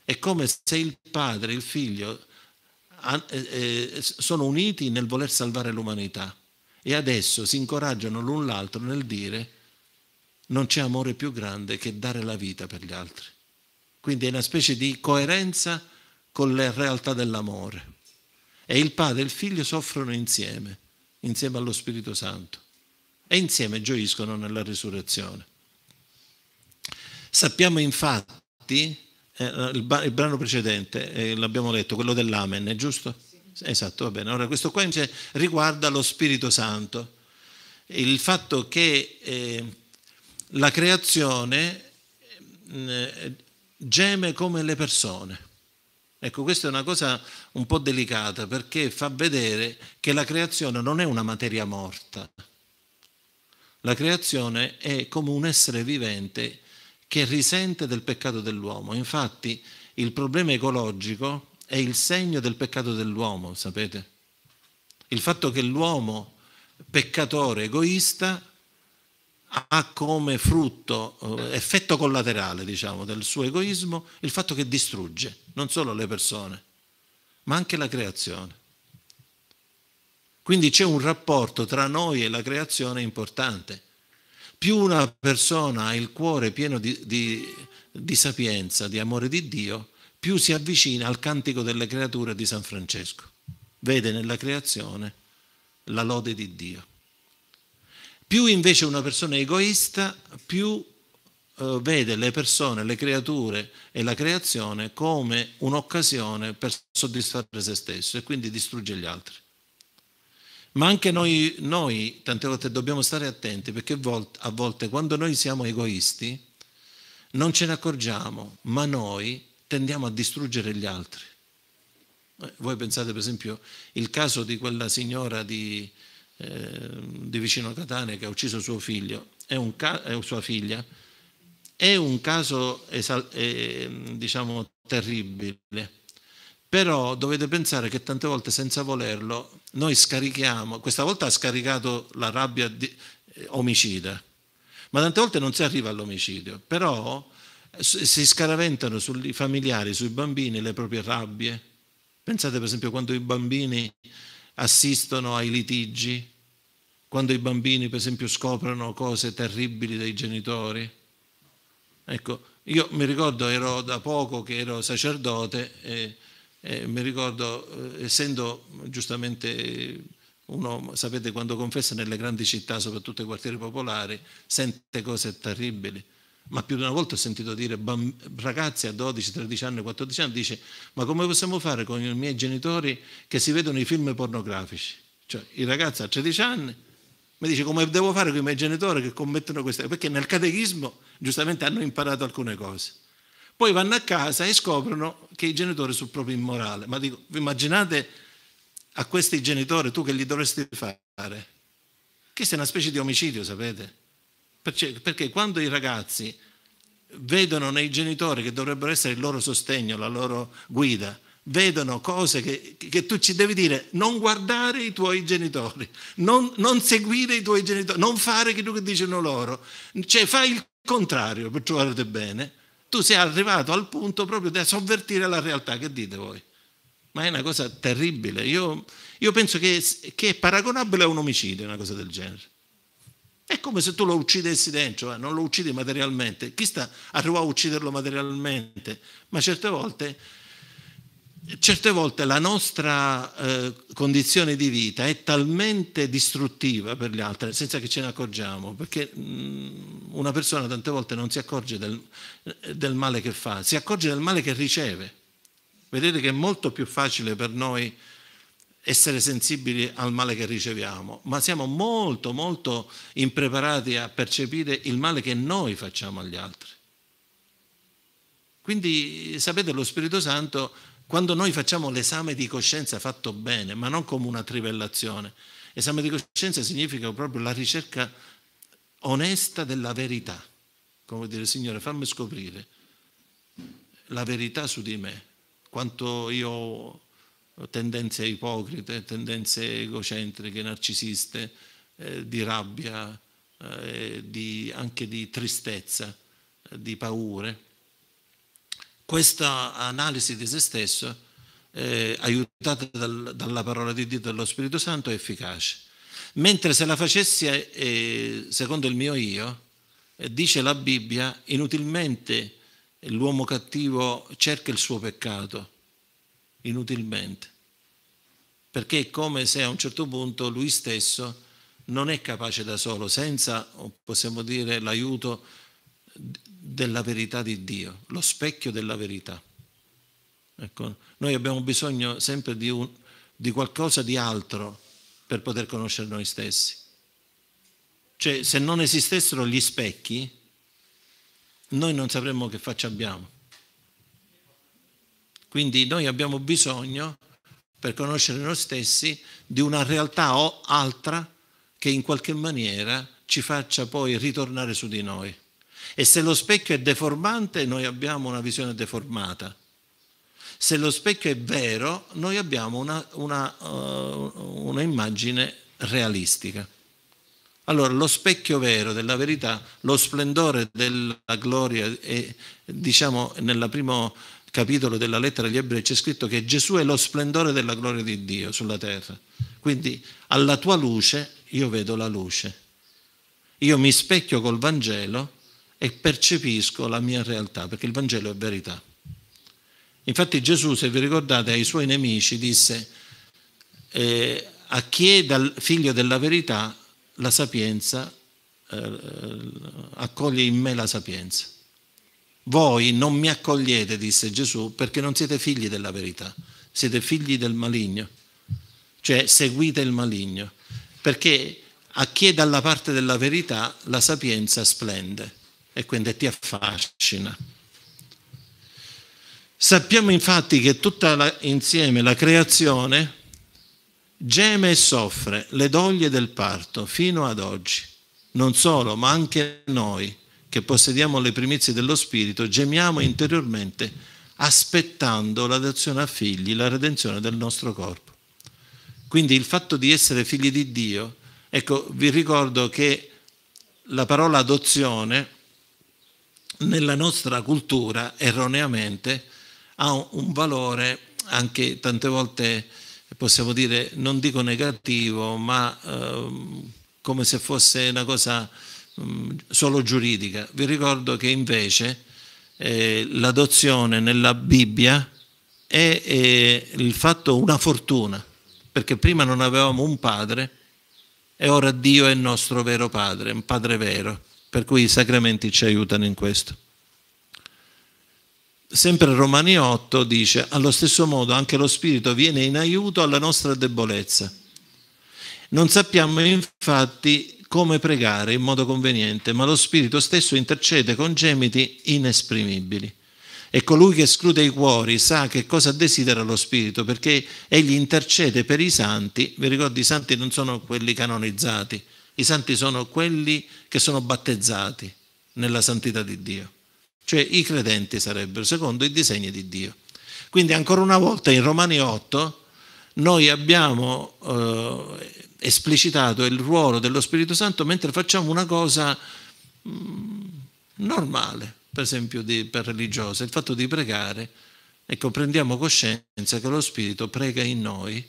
È come se il padre e il figlio eh, eh, sono uniti nel voler salvare l'umanità e adesso si incoraggiano l'un l'altro nel dire non c'è amore più grande che dare la vita per gli altri. Quindi è una specie di coerenza con le realtà dell'amore. E il Padre e il Figlio soffrono insieme, insieme allo Spirito Santo, e insieme gioiscono nella risurrezione. Sappiamo infatti, eh, il brano precedente eh, l'abbiamo letto, quello dell'Amen, è giusto? Sì. Esatto, va bene. Ora questo qua invece riguarda lo Spirito Santo. Il fatto che... Eh, la creazione eh, geme come le persone. Ecco, questa è una cosa un po' delicata perché fa vedere che la creazione non è una materia morta. La creazione è come un essere vivente che risente del peccato dell'uomo. Infatti il problema ecologico è il segno del peccato dell'uomo, sapete? Il fatto che l'uomo peccatore, egoista, ha come frutto, eh, effetto collaterale diciamo, del suo egoismo il fatto che distrugge non solo le persone, ma anche la creazione. Quindi c'è un rapporto tra noi e la creazione importante. Più una persona ha il cuore pieno di, di, di sapienza, di amore di Dio, più si avvicina al cantico delle creature di San Francesco. Vede nella creazione la lode di Dio. Più invece una persona è egoista, più eh, vede le persone, le creature e la creazione come un'occasione per soddisfare se stesso e quindi distrugge gli altri. Ma anche noi, noi tante volte dobbiamo stare attenti perché a volte quando noi siamo egoisti non ce ne accorgiamo, ma noi tendiamo a distruggere gli altri. Eh, voi pensate per esempio il caso di quella signora di, Ehm, di vicino Catania che ha ucciso suo figlio e ca- sua figlia è un caso esal- eh, diciamo terribile però dovete pensare che tante volte senza volerlo noi scarichiamo questa volta ha scaricato la rabbia di, eh, omicida ma tante volte non si arriva all'omicidio però si scaraventano sui familiari, sui bambini le proprie rabbie. Pensate per esempio quando i bambini assistono ai litigi, quando i bambini per esempio scoprono cose terribili dei genitori. Ecco, io mi ricordo, ero da poco che ero sacerdote e, e mi ricordo, eh, essendo giustamente uno, sapete, quando confessa nelle grandi città, soprattutto nei quartieri popolari, sente cose terribili ma più di una volta ho sentito dire ragazzi a 12, 13 anni, 14 anni, dice ma come possiamo fare con i miei genitori che si vedono i film pornografici? Cioè il ragazzo a 13 anni mi dice come devo fare con i miei genitori che commettono queste cose? Perché nel catechismo giustamente hanno imparato alcune cose. Poi vanno a casa e scoprono che i genitori sono proprio immorali. Ma dico, immaginate a questi genitori tu che gli dovresti fare? Questa è una specie di omicidio, sapete? Perché, perché quando i ragazzi vedono nei genitori che dovrebbero essere il loro sostegno, la loro guida, vedono cose che, che, tu ci devi dire, non guardare i tuoi genitori, non, non seguire i tuoi genitori, non fare quello che dicono loro, cioè fai il contrario per trovare bene, tu sei arrivato al punto proprio di sovvertire la realtà, che dite voi? Ma è una cosa terribile, io, io penso che, che è paragonabile a un omicidio, una cosa del genere. È come se tu lo uccidessi dentro, eh? non lo uccidi materialmente. Chi sta arrivando a ucciderlo materialmente? Ma certe volte, certe volte la nostra eh, condizione di vita è talmente distruttiva per gli altri, senza che ce ne accorgiamo, perché mh, mm, una persona tante volte non si accorge del, del male che fa, si accorge del male che riceve. Vedete che è molto più facile per noi essere sensibili al male che riceviamo, ma siamo molto, molto impreparati a percepire il male che noi facciamo agli altri. Quindi sapete, lo Spirito Santo, quando noi facciamo l'esame di coscienza fatto bene, ma non come una trivellazione, esame di coscienza significa proprio la ricerca onesta della verità, come dire Signore fammi scoprire la verità su di me, quanto io tendenze ipocrite, tendenze egocentriche, narcisiste, eh, di rabbia, eh, di, anche di tristezza, eh, di paure. Questa analisi di se stesso, eh, aiutata dal, dalla parola di Dio e dallo Spirito Santo, è efficace. Mentre se la facessi eh, eh, secondo il mio io, dice la Bibbia, inutilmente l'uomo cattivo cerca il suo peccato inutilmente, perché è come se a un certo punto lui stesso non è capace da solo, senza, possiamo dire, l'aiuto della verità di Dio, lo specchio della verità. Ecco, noi abbiamo bisogno sempre di, un, di qualcosa di altro per poter conoscere noi stessi. Cioè, se non esistessero gli specchi, noi non sapremmo che faccia abbiamo. Quindi noi abbiamo bisogno, per conoscere noi stessi, di una realtà o altra che in qualche maniera ci faccia poi ritornare su di noi. E se lo specchio è deformante, noi abbiamo una visione deformata. Se lo specchio è vero, noi abbiamo una, una, uh, una immagine realistica. Allora, lo specchio vero della verità, lo splendore della gloria, è, diciamo, nella prima capitolo della lettera agli ebrei c'è scritto che Gesù è lo splendore della gloria di Dio sulla terra. Quindi alla tua luce io vedo la luce. Io mi specchio col Vangelo e percepisco la mia realtà, perché il Vangelo è verità. Infatti Gesù, se vi ricordate, ai suoi nemici disse eh, a chi è dal figlio della verità la sapienza, eh, accoglie in me la sapienza. Voi non mi accogliete, disse Gesù, perché non siete figli della verità, siete figli del maligno, cioè seguite il maligno, perché a chi è dalla parte della verità la sapienza splende e quindi ti affascina. Sappiamo infatti che tutta la, insieme la creazione geme e soffre le doglie del parto fino ad oggi, non solo, ma anche noi che possediamo le primizie dello Spirito, gemiamo interiormente aspettando l'adozione a figli, la redenzione del nostro corpo. Quindi il fatto di essere figli di Dio, ecco, vi ricordo che la parola adozione nella nostra cultura erroneamente ha un valore anche tante volte possiamo dire non dico negativo ma eh, come se fosse una cosa Mm, solo giuridica. Vi ricordo che invece eh, l'adozione nella Bibbia è, è il fatto una fortuna, perché prima non avevamo un padre e ora Dio è il nostro vero padre, un padre vero, per cui i sacramenti ci aiutano in questo. Sempre Romani 8 dice, allo stesso modo anche lo Spirito viene in aiuto alla nostra debolezza. Non sappiamo infatti come pregare in modo conveniente, ma lo Spirito stesso intercede con gemiti inesprimibili. E colui che esclude i cuori sa che cosa desidera lo Spirito, perché egli intercede per i santi. Vi ricordo, i santi non sono quelli canonizzati, i santi sono quelli che sono battezzati nella santità di Dio. Cioè i credenti sarebbero, secondo i disegni di Dio. Quindi ancora una volta in Romani 8 noi abbiamo eh, esplicitato il ruolo dello Spirito Santo mentre facciamo una cosa mm, normale, per esempio di, per religiosa, il fatto di pregare. Ecco, prendiamo coscienza che lo Spirito prega in noi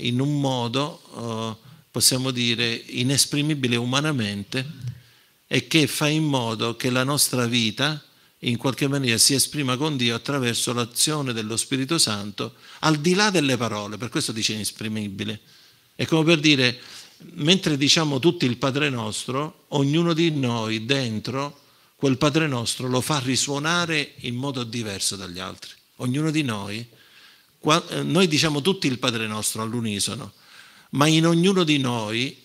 in un modo, eh, possiamo dire, inesprimibile umanamente e che fa in modo che la nostra vita in qualche maniera si esprima con Dio attraverso l'azione dello Spirito Santo, al di là delle parole, per questo dice inesprimibile è come per dire, mentre diciamo tutti il Padre nostro, ognuno di noi dentro quel Padre nostro lo fa risuonare in modo diverso dagli altri. Ognuno di noi, eh, noi diciamo tutti il Padre nostro all'unisono, ma in ognuno di noi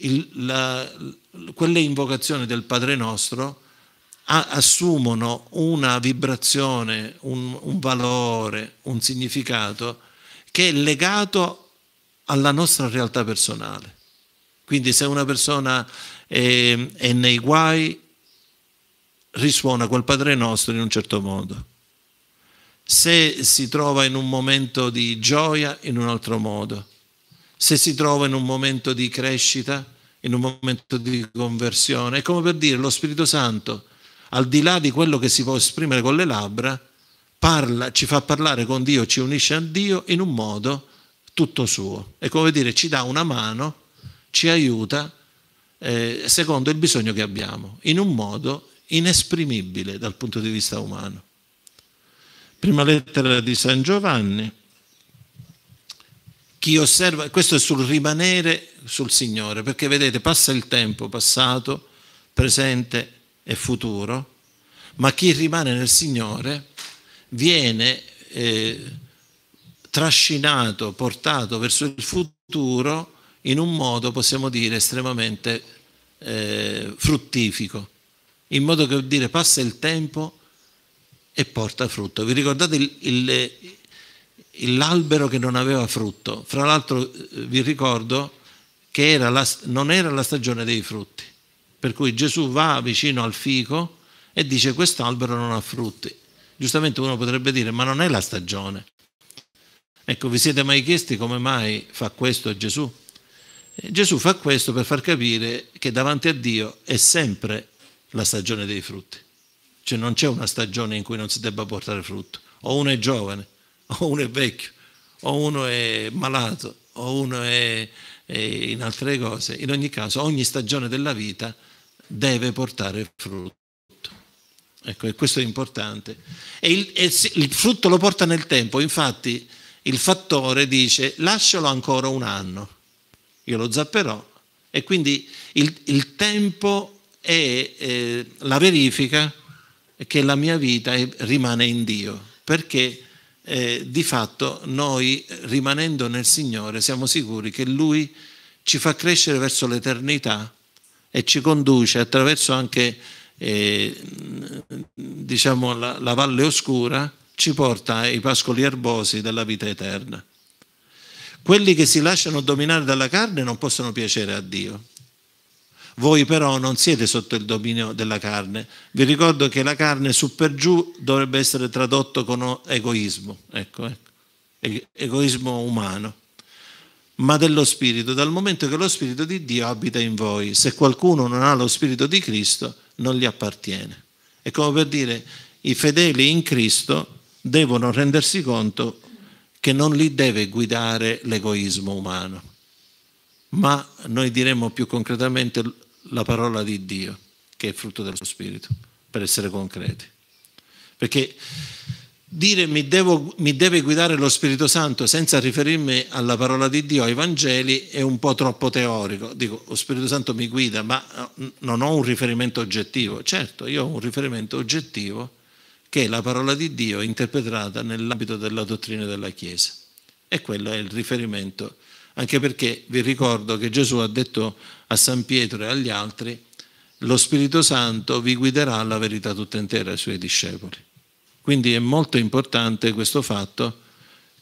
il, la, quelle invocazioni del Padre nostro assumono una vibrazione, un, un valore, un significato che è legato alla nostra realtà personale. Quindi se una persona è, è nei guai, risuona quel Padre nostro in un certo modo. Se si trova in un momento di gioia, in un altro modo. Se si trova in un momento di crescita, in un momento di conversione. È come per dire, lo Spirito Santo, al di là di quello che si può esprimere con le labbra, parla, ci fa parlare con Dio, ci unisce a Dio in un modo tutto suo. È come dire, ci dà una mano, ci aiuta eh, secondo il bisogno che abbiamo, in un modo inesprimibile dal punto di vista umano. Prima lettera di San Giovanni. Chi osserva, questo è sul rimanere sul Signore, perché vedete, passa il tempo passato, presente e futuro, ma chi rimane nel Signore viene eh, trascinato, portato verso il futuro in un modo, possiamo dire, estremamente eh, fruttifico, in modo che dire, passa il tempo e porta frutto. Vi ricordate il, il, l'albero che non aveva frutto? Fra l'altro eh, vi ricordo che era la, non era la stagione dei frutti, per cui Gesù va vicino al fico e dice quest'albero non ha frutti. Giustamente uno potrebbe dire ma non è la stagione. Ecco, vi siete mai chiesti come mai fa questo Gesù? Eh, Gesù fa questo per far capire che davanti a Dio è sempre la stagione dei frutti. Cioè non c'è una stagione in cui non si debba portare frutto. O uno è giovane, o uno è vecchio, o uno è malato, o uno è, è in altre cose. In ogni caso, ogni stagione della vita deve portare frutto. Ecco, e questo è importante. E il, e il frutto lo porta nel tempo. Infatti, il fattore dice lascialo ancora un anno, io lo zapperò e quindi il, il tempo è eh, la verifica che la mia vita è, rimane in Dio, perché eh, di fatto noi rimanendo nel Signore siamo sicuri che Lui ci fa crescere verso l'eternità e ci conduce attraverso anche eh, diciamo la, la valle oscura ci porta ai pascoli erbosi della vita eterna. Quelli che si lasciano dominare dalla carne non possono piacere a Dio. Voi però non siete sotto il dominio della carne. Vi ricordo che la carne su per giù dovrebbe essere tradotto con egoismo, ecco, ecco. egoismo umano, ma dello Spirito, dal momento che lo Spirito di Dio abita in voi. Se qualcuno non ha lo Spirito di Cristo, non gli appartiene. È come per dire, i fedeli in Cristo devono rendersi conto che non li deve guidare l'egoismo umano, ma noi diremmo più concretamente la parola di Dio, che è frutto del suo spirito, per essere concreti. Perché dire mi, devo, mi, deve guidare lo Spirito Santo senza riferirmi alla parola di Dio, ai Vangeli, è un po' troppo teorico. Dico, lo Spirito Santo mi guida, ma eh, non ho un riferimento oggettivo. Certo, io ho un riferimento oggettivo che la parola di Dio interpretata nell'ambito della dottrina della Chiesa. E quello è il riferimento, anche perché vi ricordo che Gesù ha detto a San Pietro e agli altri, lo Spirito Santo vi guiderà alla verità tutta intera ai suoi discepoli. Quindi è molto importante questo fatto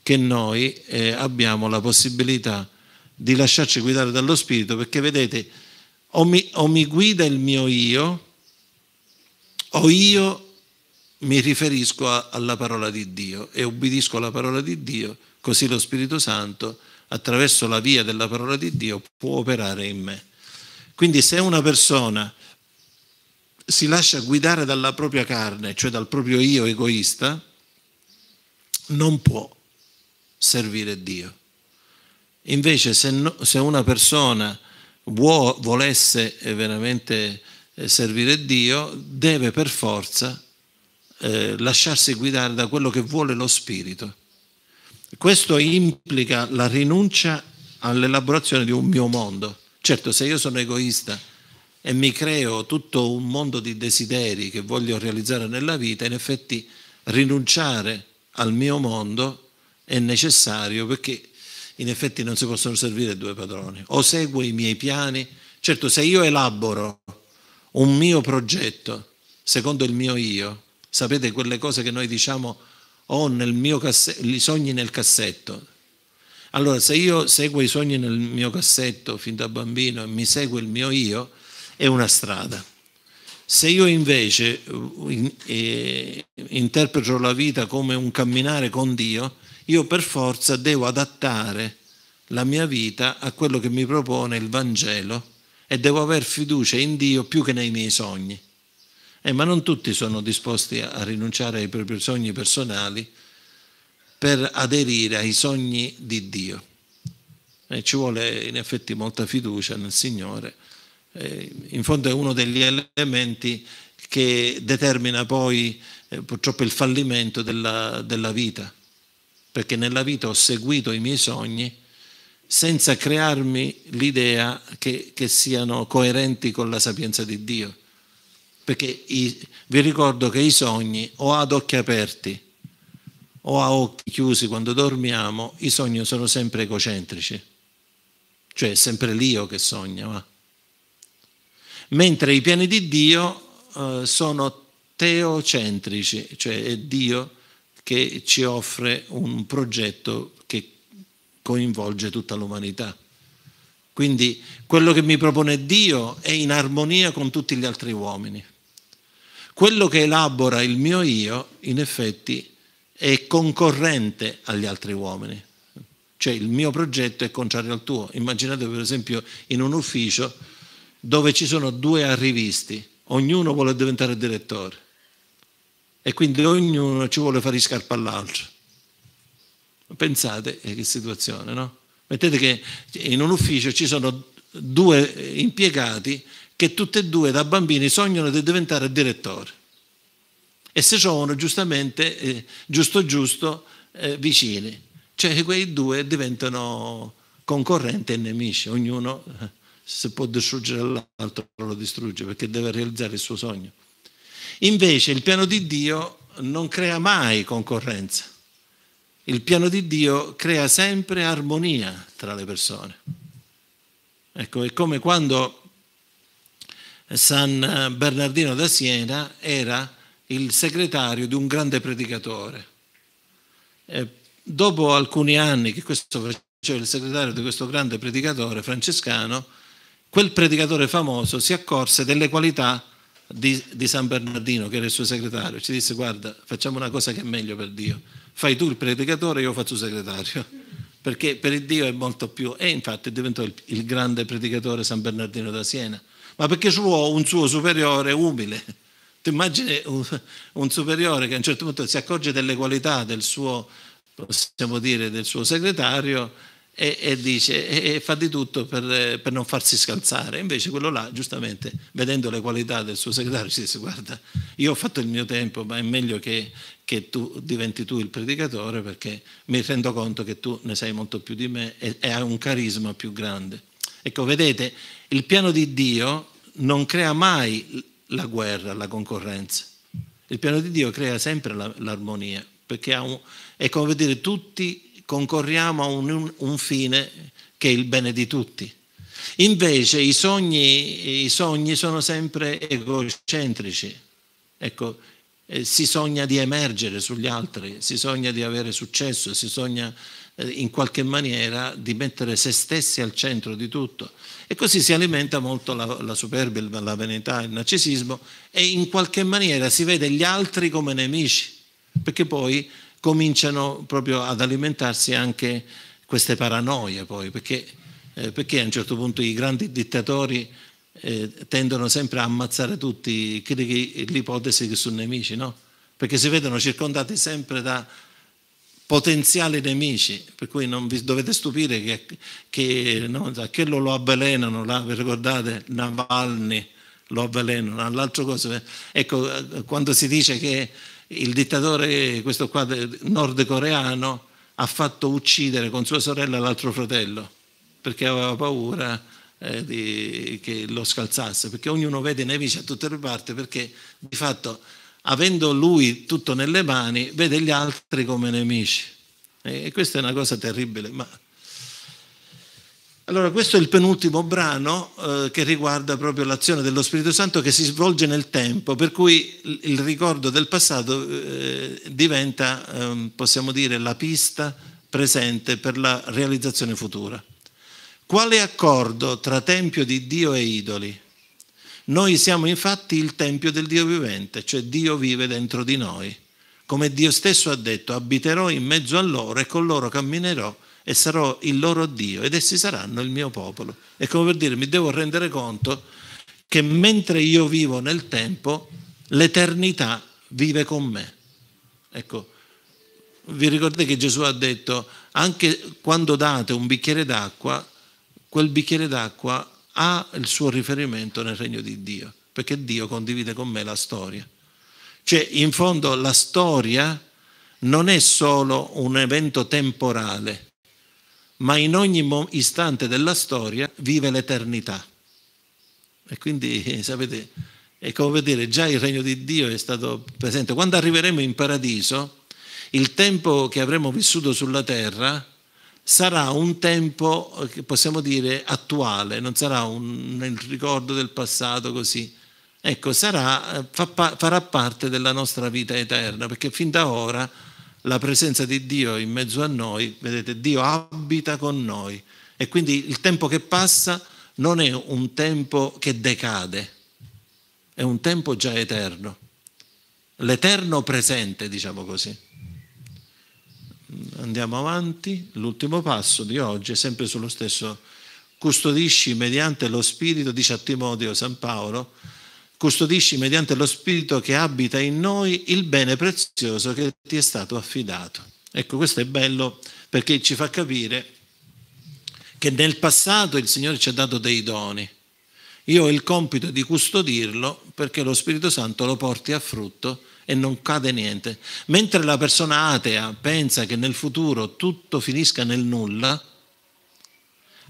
che noi eh, abbiamo la possibilità di lasciarci guidare dallo Spirito, perché vedete, o mi, o mi guida il mio io, o io mi riferisco a, alla parola di Dio e ubbidisco alla parola di Dio, così lo Spirito Santo, attraverso la via della parola di Dio, può operare in me. Quindi se una persona si lascia guidare dalla propria carne, cioè dal proprio io egoista, non può servire Dio. Invece se, no, se una persona vuo, volesse veramente eh, servire Dio, deve per forza eh, lasciarsi guidare da quello che vuole lo spirito. Questo implica la rinuncia all'elaborazione di un mio mondo. Certo, se io sono egoista e mi creo tutto un mondo di desideri che voglio realizzare nella vita, in effetti rinunciare al mio mondo è necessario perché in effetti non si possono servire due padroni. O seguo i miei piani, certo se io elaboro un mio progetto secondo il mio io, Sapete quelle cose che noi diciamo, ho oh, casse- i sogni nel cassetto. Allora, se io seguo i sogni nel mio cassetto fin da bambino e mi segue il mio io, è una strada. Se io invece uh, eh, interpreto la vita come un camminare con Dio, io per forza devo adattare la mia vita a quello che mi propone il Vangelo e devo aver fiducia in Dio più che nei miei sogni. Eh, ma non tutti sono disposti a rinunciare ai propri sogni personali per aderire ai sogni di Dio. Eh, ci vuole in effetti molta fiducia nel Signore. Eh, in fondo è uno degli elementi che determina poi eh, purtroppo il fallimento della, della vita, perché nella vita ho seguito i miei sogni senza crearmi l'idea che, che siano coerenti con la sapienza di Dio perché i, vi ricordo che i sogni o ad occhi aperti o a occhi chiusi quando dormiamo, i sogni sono sempre egocentrici, cioè è sempre l'io che sogna. Va? Mentre i piani di Dio eh, sono teocentrici, cioè è Dio che ci offre un progetto che coinvolge tutta l'umanità. Quindi quello che mi propone Dio è in armonia con tutti gli altri uomini. Quello che elabora il mio io, in effetti, è concorrente agli altri uomini. Cioè il mio progetto è contrario al tuo. Immaginate per esempio in un ufficio dove ci sono due arrivisti, ognuno vuole diventare direttore e quindi ognuno ci vuole fare scarpa all'altro. Pensate eh, che situazione, no? Mettete che in un ufficio ci sono due impiegati che tutte e due da bambini sognano di diventare direttore e si sono giustamente, eh, giusto giusto, eh, vicini. Cioè quei due diventano concorrenti e nemici, ognuno eh, se può distruggere l'altro lo distrugge perché deve realizzare il suo sogno. Invece il piano di Dio non crea mai concorrenza, il piano di Dio crea sempre armonia tra le persone. Ecco, è come quando San eh, Bernardino da Siena era il segretario di un grande predicatore. E dopo alcuni anni che questo faceva il segretario di questo grande predicatore francescano, quel predicatore famoso si accorse delle qualità di, di, San Bernardino, che era il suo segretario, ci disse: Guarda, facciamo una cosa che è meglio per Dio. Fai tu il predicatore, io faccio il segretario. [LAUGHS] Perché per Dio è molto più. E infatti diventò il, il grande predicatore San Bernardino da Siena ma perché Suo un suo superiore umile. [LAUGHS] Ti immagini un, superiore che a un certo punto si accorge delle qualità del suo, possiamo dire, del suo segretario e, e dice, e, fa di tutto per, per, non farsi scalzare. Invece quello là, giustamente, vedendo le qualità del suo segretario, si dice, guarda, io ho fatto il mio tempo, ma è meglio che, che tu diventi tu il predicatore perché mi rendo conto che tu ne sai molto più di me e, e hai un carisma più grande. Ecco, vedete, il piano di Dio non crea mai la guerra, la concorrenza. Il piano di Dio crea sempre l'armonia, perché un, è come dire tutti concorriamo a un, un, fine che è il bene di tutti. Invece i sogni, i sogni sono sempre egocentrici. Ecco, eh, si sogna di emergere sugli altri, si sogna di avere successo, si sogna eh, in qualche maniera di mettere se stessi al centro di tutto. E così si alimenta molto la, la superbia, la vanità, il narcisismo e in qualche maniera si vede gli altri come nemici, perché poi cominciano proprio ad alimentarsi anche queste paranoie poi, perché, eh, perché a un certo punto i grandi dittatori eh, tendono sempre a ammazzare tutti che l'ipotesi che sono nemici, no? Perché si vedono circondati sempre da potenziali nemici, per cui non vi dovete stupire che, che no, quello lo avvelenano, là, vi ricordate Navalny lo avvelenano, l'altra cosa, ecco quando si dice che il dittatore, questo qua nordcoreano, ha fatto uccidere con sua sorella l'altro fratello perché aveva paura eh, di, che lo scalzasse, perché ognuno vede i nemici a tutte le parti, perché di fatto avendo lui tutto nelle mani, vede gli altri come nemici. E questa è una cosa terribile. Ma... Allora, questo è il penultimo brano eh, che riguarda proprio l'azione dello Spirito Santo che si svolge nel tempo, per cui il ricordo del passato eh, diventa, eh, possiamo dire, la pista presente per la realizzazione futura. Quale accordo tra Tempio di Dio e idoli? Noi siamo infatti il tempio del Dio vivente, cioè Dio vive dentro di noi. Come Dio stesso ha detto, abiterò in mezzo a loro e con loro camminerò e sarò il loro Dio ed essi saranno il mio popolo. È come per dire, mi devo rendere conto che mentre io vivo nel tempo, l'eternità vive con me. Ecco, vi ricordate che Gesù ha detto, anche quando date un bicchiere d'acqua, quel bicchiere d'acqua ha il suo riferimento nel regno di Dio, perché Dio condivide con me la storia. Cioè, in fondo la storia non è solo un evento temporale, ma in ogni istante della storia vive l'eternità. E quindi, eh, sapete, è come dire, già il regno di Dio è stato presente. Quando arriveremo in paradiso, il tempo che avremo vissuto sulla terra sarà un tempo che eh, possiamo dire attuale, non sarà un, il ricordo del passato così. Ecco, sarà, eh, fa, farà parte della nostra vita eterna, perché fin da ora la presenza di Dio in mezzo a noi, vedete, Dio abita con noi e quindi il tempo che passa non è un tempo che decade, è un tempo già eterno, l'eterno presente, diciamo così andiamo avanti, l'ultimo passo di oggi è sempre sullo stesso, custodisci mediante lo Spirito, dice a Timoteo San Paolo, custodisci mediante lo Spirito che abita in noi il bene prezioso che ti è stato affidato. Ecco, questo è bello perché ci fa capire che nel passato il Signore ci ha dato dei doni. Io ho il compito di custodirlo perché lo Spirito Santo lo porti a frutto e non cade niente. Mentre la persona atea pensa che nel futuro tutto finisca nel nulla,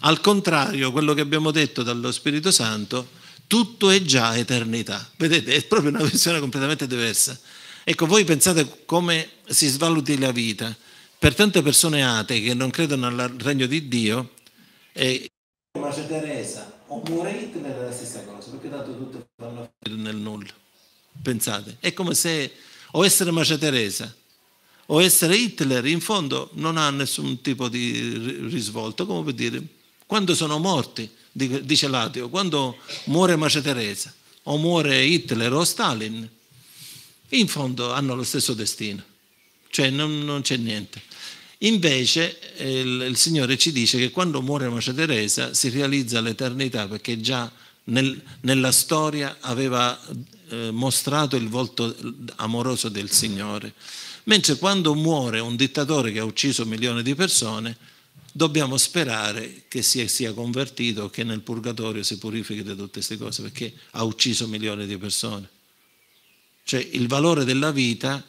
al contrario, quello che abbiamo detto dallo Spirito Santo, tutto è già eternità. Vedete, è proprio una versione completamente diversa. Ecco, voi pensate come si svaluti la vita. Per tante persone atee che non credono al regno di Dio, è... Ma c'è Teresa, o morite nella stessa cosa, perché tanto tutto fanno nel nulla. Pensate, è come se o essere Maria Teresa o essere Hitler in fondo non ha nessun tipo di risvolto, come per dire, quando sono morti, dice l'ateo, quando muore Maria Teresa o muore Hitler o Stalin, in fondo hanno lo stesso destino, cioè non, non c'è niente. Invece eh, il, il, Signore ci dice che quando muore Maria Teresa si realizza l'eternità perché già nel, nella storia aveva eh, mostrato il volto amoroso del Signore. Mentre quando muore un dittatore che ha ucciso milioni di persone, dobbiamo sperare che si sia convertito, che nel purgatorio si purifichi da tutte queste cose, perché ha ucciso milioni di persone. Cioè il valore della vita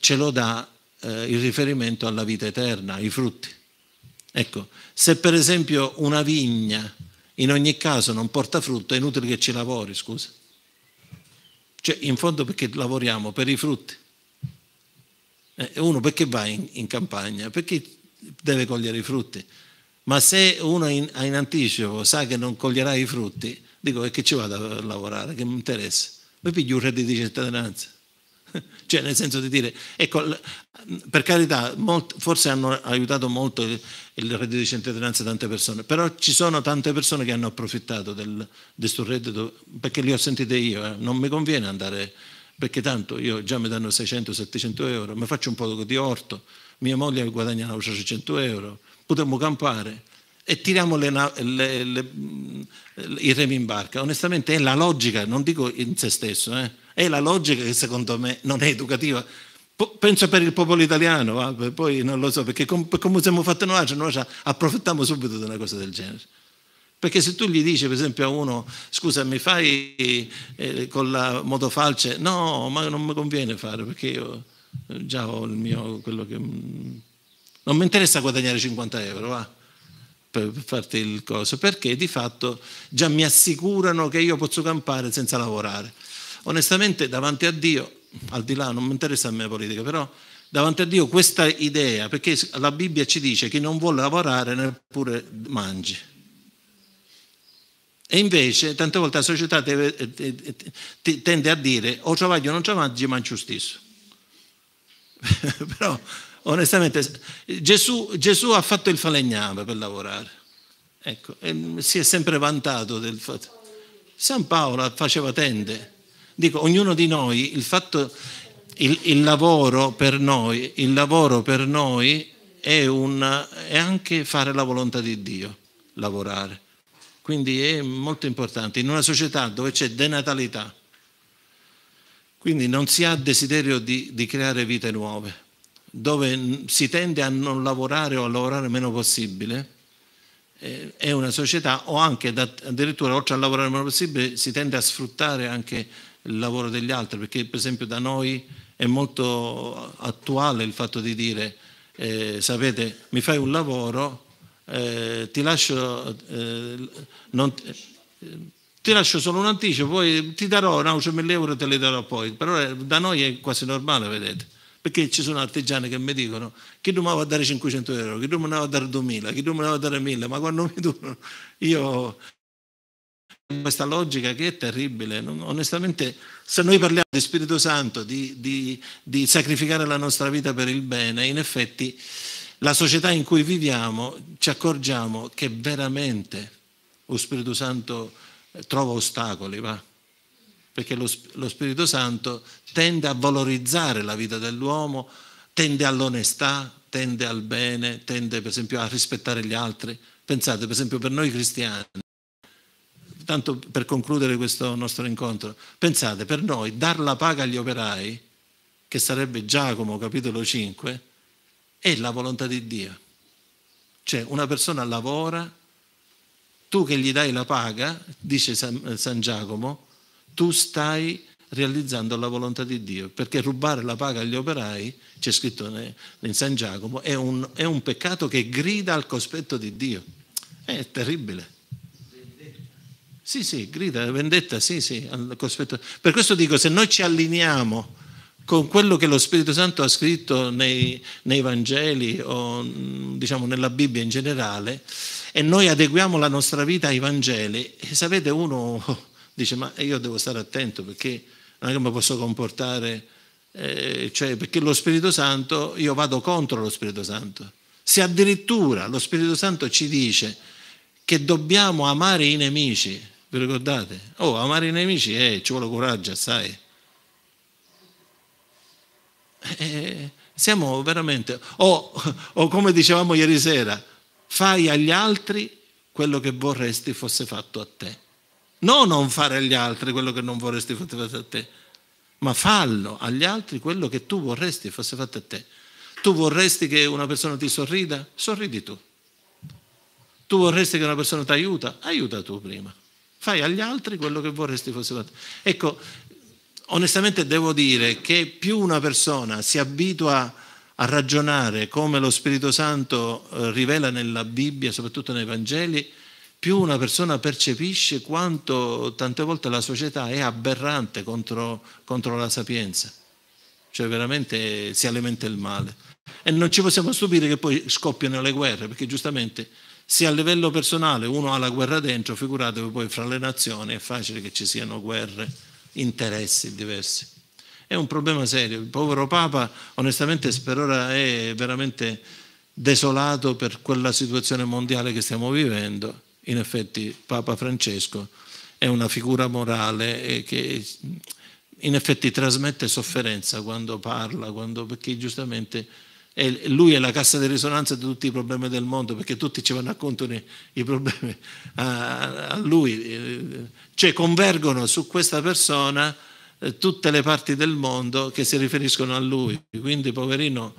ce lo dà eh, il riferimento alla vita eterna, ai frutti. Ecco, se per esempio una vigna in ogni caso non porta frutto, è inutile che ci lavori, scusa. Cioè, in fondo perché lavoriamo per i frutti. Eh, uno perché va in, in, campagna? Perché deve cogliere i frutti. Ma se uno in, in anticipo sa che non coglierà i frutti, dico perché ci vado a lavorare, che mi interessa. Poi piglio un reddito di cittadinanza. [LAUGHS] cioè nel senso di dire, ecco, per carità, forse hanno aiutato molto il, reddito di cittadinanza tante persone, però ci sono tante persone che hanno approfittato del, di questo reddito, perché li ho sentite io, eh. non mi conviene andare, perché tanto io già mi danno 600-700 euro, mi faccio un po' di orto, mia moglie guadagna 900 euro, potremmo campare e tiriamo le, le, le, i remi in barca. Onestamente è la logica, non dico in se stesso, eh è la logica che secondo me non è educativa. Penso per il popolo italiano, va? poi non lo so, perché com- come siamo fatti noi, cioè noi approfittiamo subito di una cosa del genere. Perché se tu gli dici, per esempio, a uno, scusa, mi fai eh, con la motofalce? No, ma non mi conviene fare perché io eh, già ho il mio, quello che... Mm, non mi interessa guadagnare 50 euro, va, per, per farti il coso, perché di fatto già mi assicurano che io posso campare senza lavorare. Onestamente davanti a Dio, al di là non mi interessa la mia politica, però davanti a Dio questa idea, perché la Bibbia ci dice che non vuole lavorare neppure mangi. E invece tante volte la società eh, eh, eh, tende a dire o travaglio o non travaglio, mangio stesso. [LAUGHS] però onestamente Gesù, Gesù, ha fatto il falegname per lavorare. Ecco, si è sempre vantato del fatto. San Paolo faceva tende Dico, ognuno di noi, il fatto, il, il lavoro per noi, il lavoro per noi è, una, è anche fare la volontà di Dio, lavorare. Quindi è molto importante. In una società dove c'è denatalità, quindi non si ha desiderio di, di, creare vite nuove, dove si tende a non lavorare o a lavorare meno possibile, eh, è una società o anche addirittura oltre a lavorare meno possibile si tende a sfruttare anche il lavoro degli altri, perché per esempio da noi è molto attuale il fatto di dire, eh, sapete, mi fai un lavoro, eh, ti, lascio, eh, non, ti lascio solo un anticipo, poi ti darò no, 100.000 euro e te li darò poi, però da noi è quasi normale, vedete perché ci sono artigiani che mi dicono chi tu mi a dare 500 euro, chi tu mi a dare 2000, chi tu mi a dare 1000, ma quando mi tu io questa logica che è terribile. Non, onestamente, se noi parliamo di Spirito Santo, di, di, di, sacrificare la nostra vita per il bene, in effetti la società in cui viviamo ci accorgiamo che veramente lo Spirito Santo eh, trova ostacoli, va? perché lo, lo Spirito Santo tende a valorizzare la vita dell'uomo, tende all'onestà, tende al bene, tende per esempio a rispettare gli altri. Pensate per esempio per noi cristiani, tanto per concludere questo nostro incontro, pensate, per noi dar la paga agli operai, che sarebbe Giacomo capitolo 5, è la volontà di Dio. Cioè una persona lavora, tu che gli dai la paga, dice San, San Giacomo, tu stai realizzando la volontà di Dio, perché rubare la paga agli operai, c'è scritto in San Giacomo, è un, è un peccato che grida al cospetto di Dio. È terribile. Sì, sì, grida vendetta, sì, sì. Per questo dico, se noi ci allineiamo con quello che lo Spirito Santo ha scritto nei, nei Vangeli o mm, diciamo, nella Bibbia in generale e noi adeguiamo la nostra vita ai Vangeli, e eh, sapete uno [LAUGHS] dice ma io devo stare attento perché non è che mi posso comportare, eh, cioè perché lo Spirito Santo, io vado contro lo Spirito Santo. Se addirittura lo Spirito Santo ci dice che dobbiamo amare i nemici, vi ricordate? Oh, amare i nemici, eh, ci vuole coraggio, sai. Eh, eh, siamo veramente... O oh, oh, come dicevamo ieri sera, fai agli altri quello che vorresti fosse fatto a te. No, non fare agli altri quello che non vorresti fosse fatto a te, ma fallo agli altri quello che tu vorresti fosse fatto a te. Tu vorresti che una persona ti sorrida? Sorridi tu. Tu vorresti che una persona ti aiuta? Aiuta tu prima fai agli altri quello che vorresti fosse fatto. Ecco, onestamente devo dire che più una persona si abitua a ragionare come lo Spirito Santo eh, rivela nella Bibbia, soprattutto nei Vangeli, più una persona percepisce quanto tante volte la società è aberrante contro, contro la sapienza, cioè veramente si alimenta il male. E non ci possiamo stupire che poi scoppiano le guerre, perché giustamente se a livello personale uno ha la guerra dentro, figuratevi poi fra le nazioni, è facile che ci siano guerre, interessi diversi. È un problema serio. Il povero Papa, onestamente, per ora è veramente desolato per quella situazione mondiale che stiamo vivendo. In effetti, Papa Francesco è una figura morale che in effetti trasmette sofferenza quando parla, quando, perché giustamente e lui è la cassa di risonanza di tutti i problemi del mondo perché tutti ci vanno a conto i problemi a, a lui. Cioè convergono su questa persona eh, tutte le parti del mondo che si riferiscono a lui. Quindi, poverino,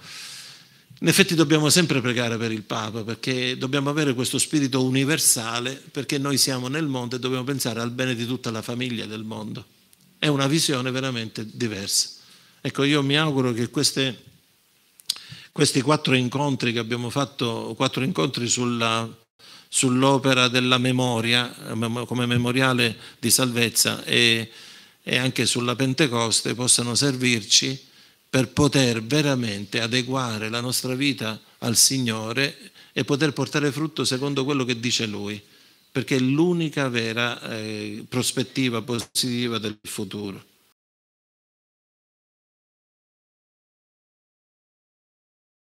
in effetti dobbiamo sempre pregare per il Papa perché dobbiamo avere questo spirito universale perché noi siamo nel mondo e dobbiamo pensare al bene di tutta la famiglia del mondo. È una visione veramente diversa. Ecco, io mi auguro che queste questi quattro incontri che abbiamo fatto, quattro incontri sulla, sull'opera della memoria come memoriale di salvezza e, e anche sulla Pentecoste possano servirci per poter veramente adeguare la nostra vita al Signore e poter portare frutto secondo quello che dice Lui, perché è l'unica vera eh, prospettiva positiva del futuro.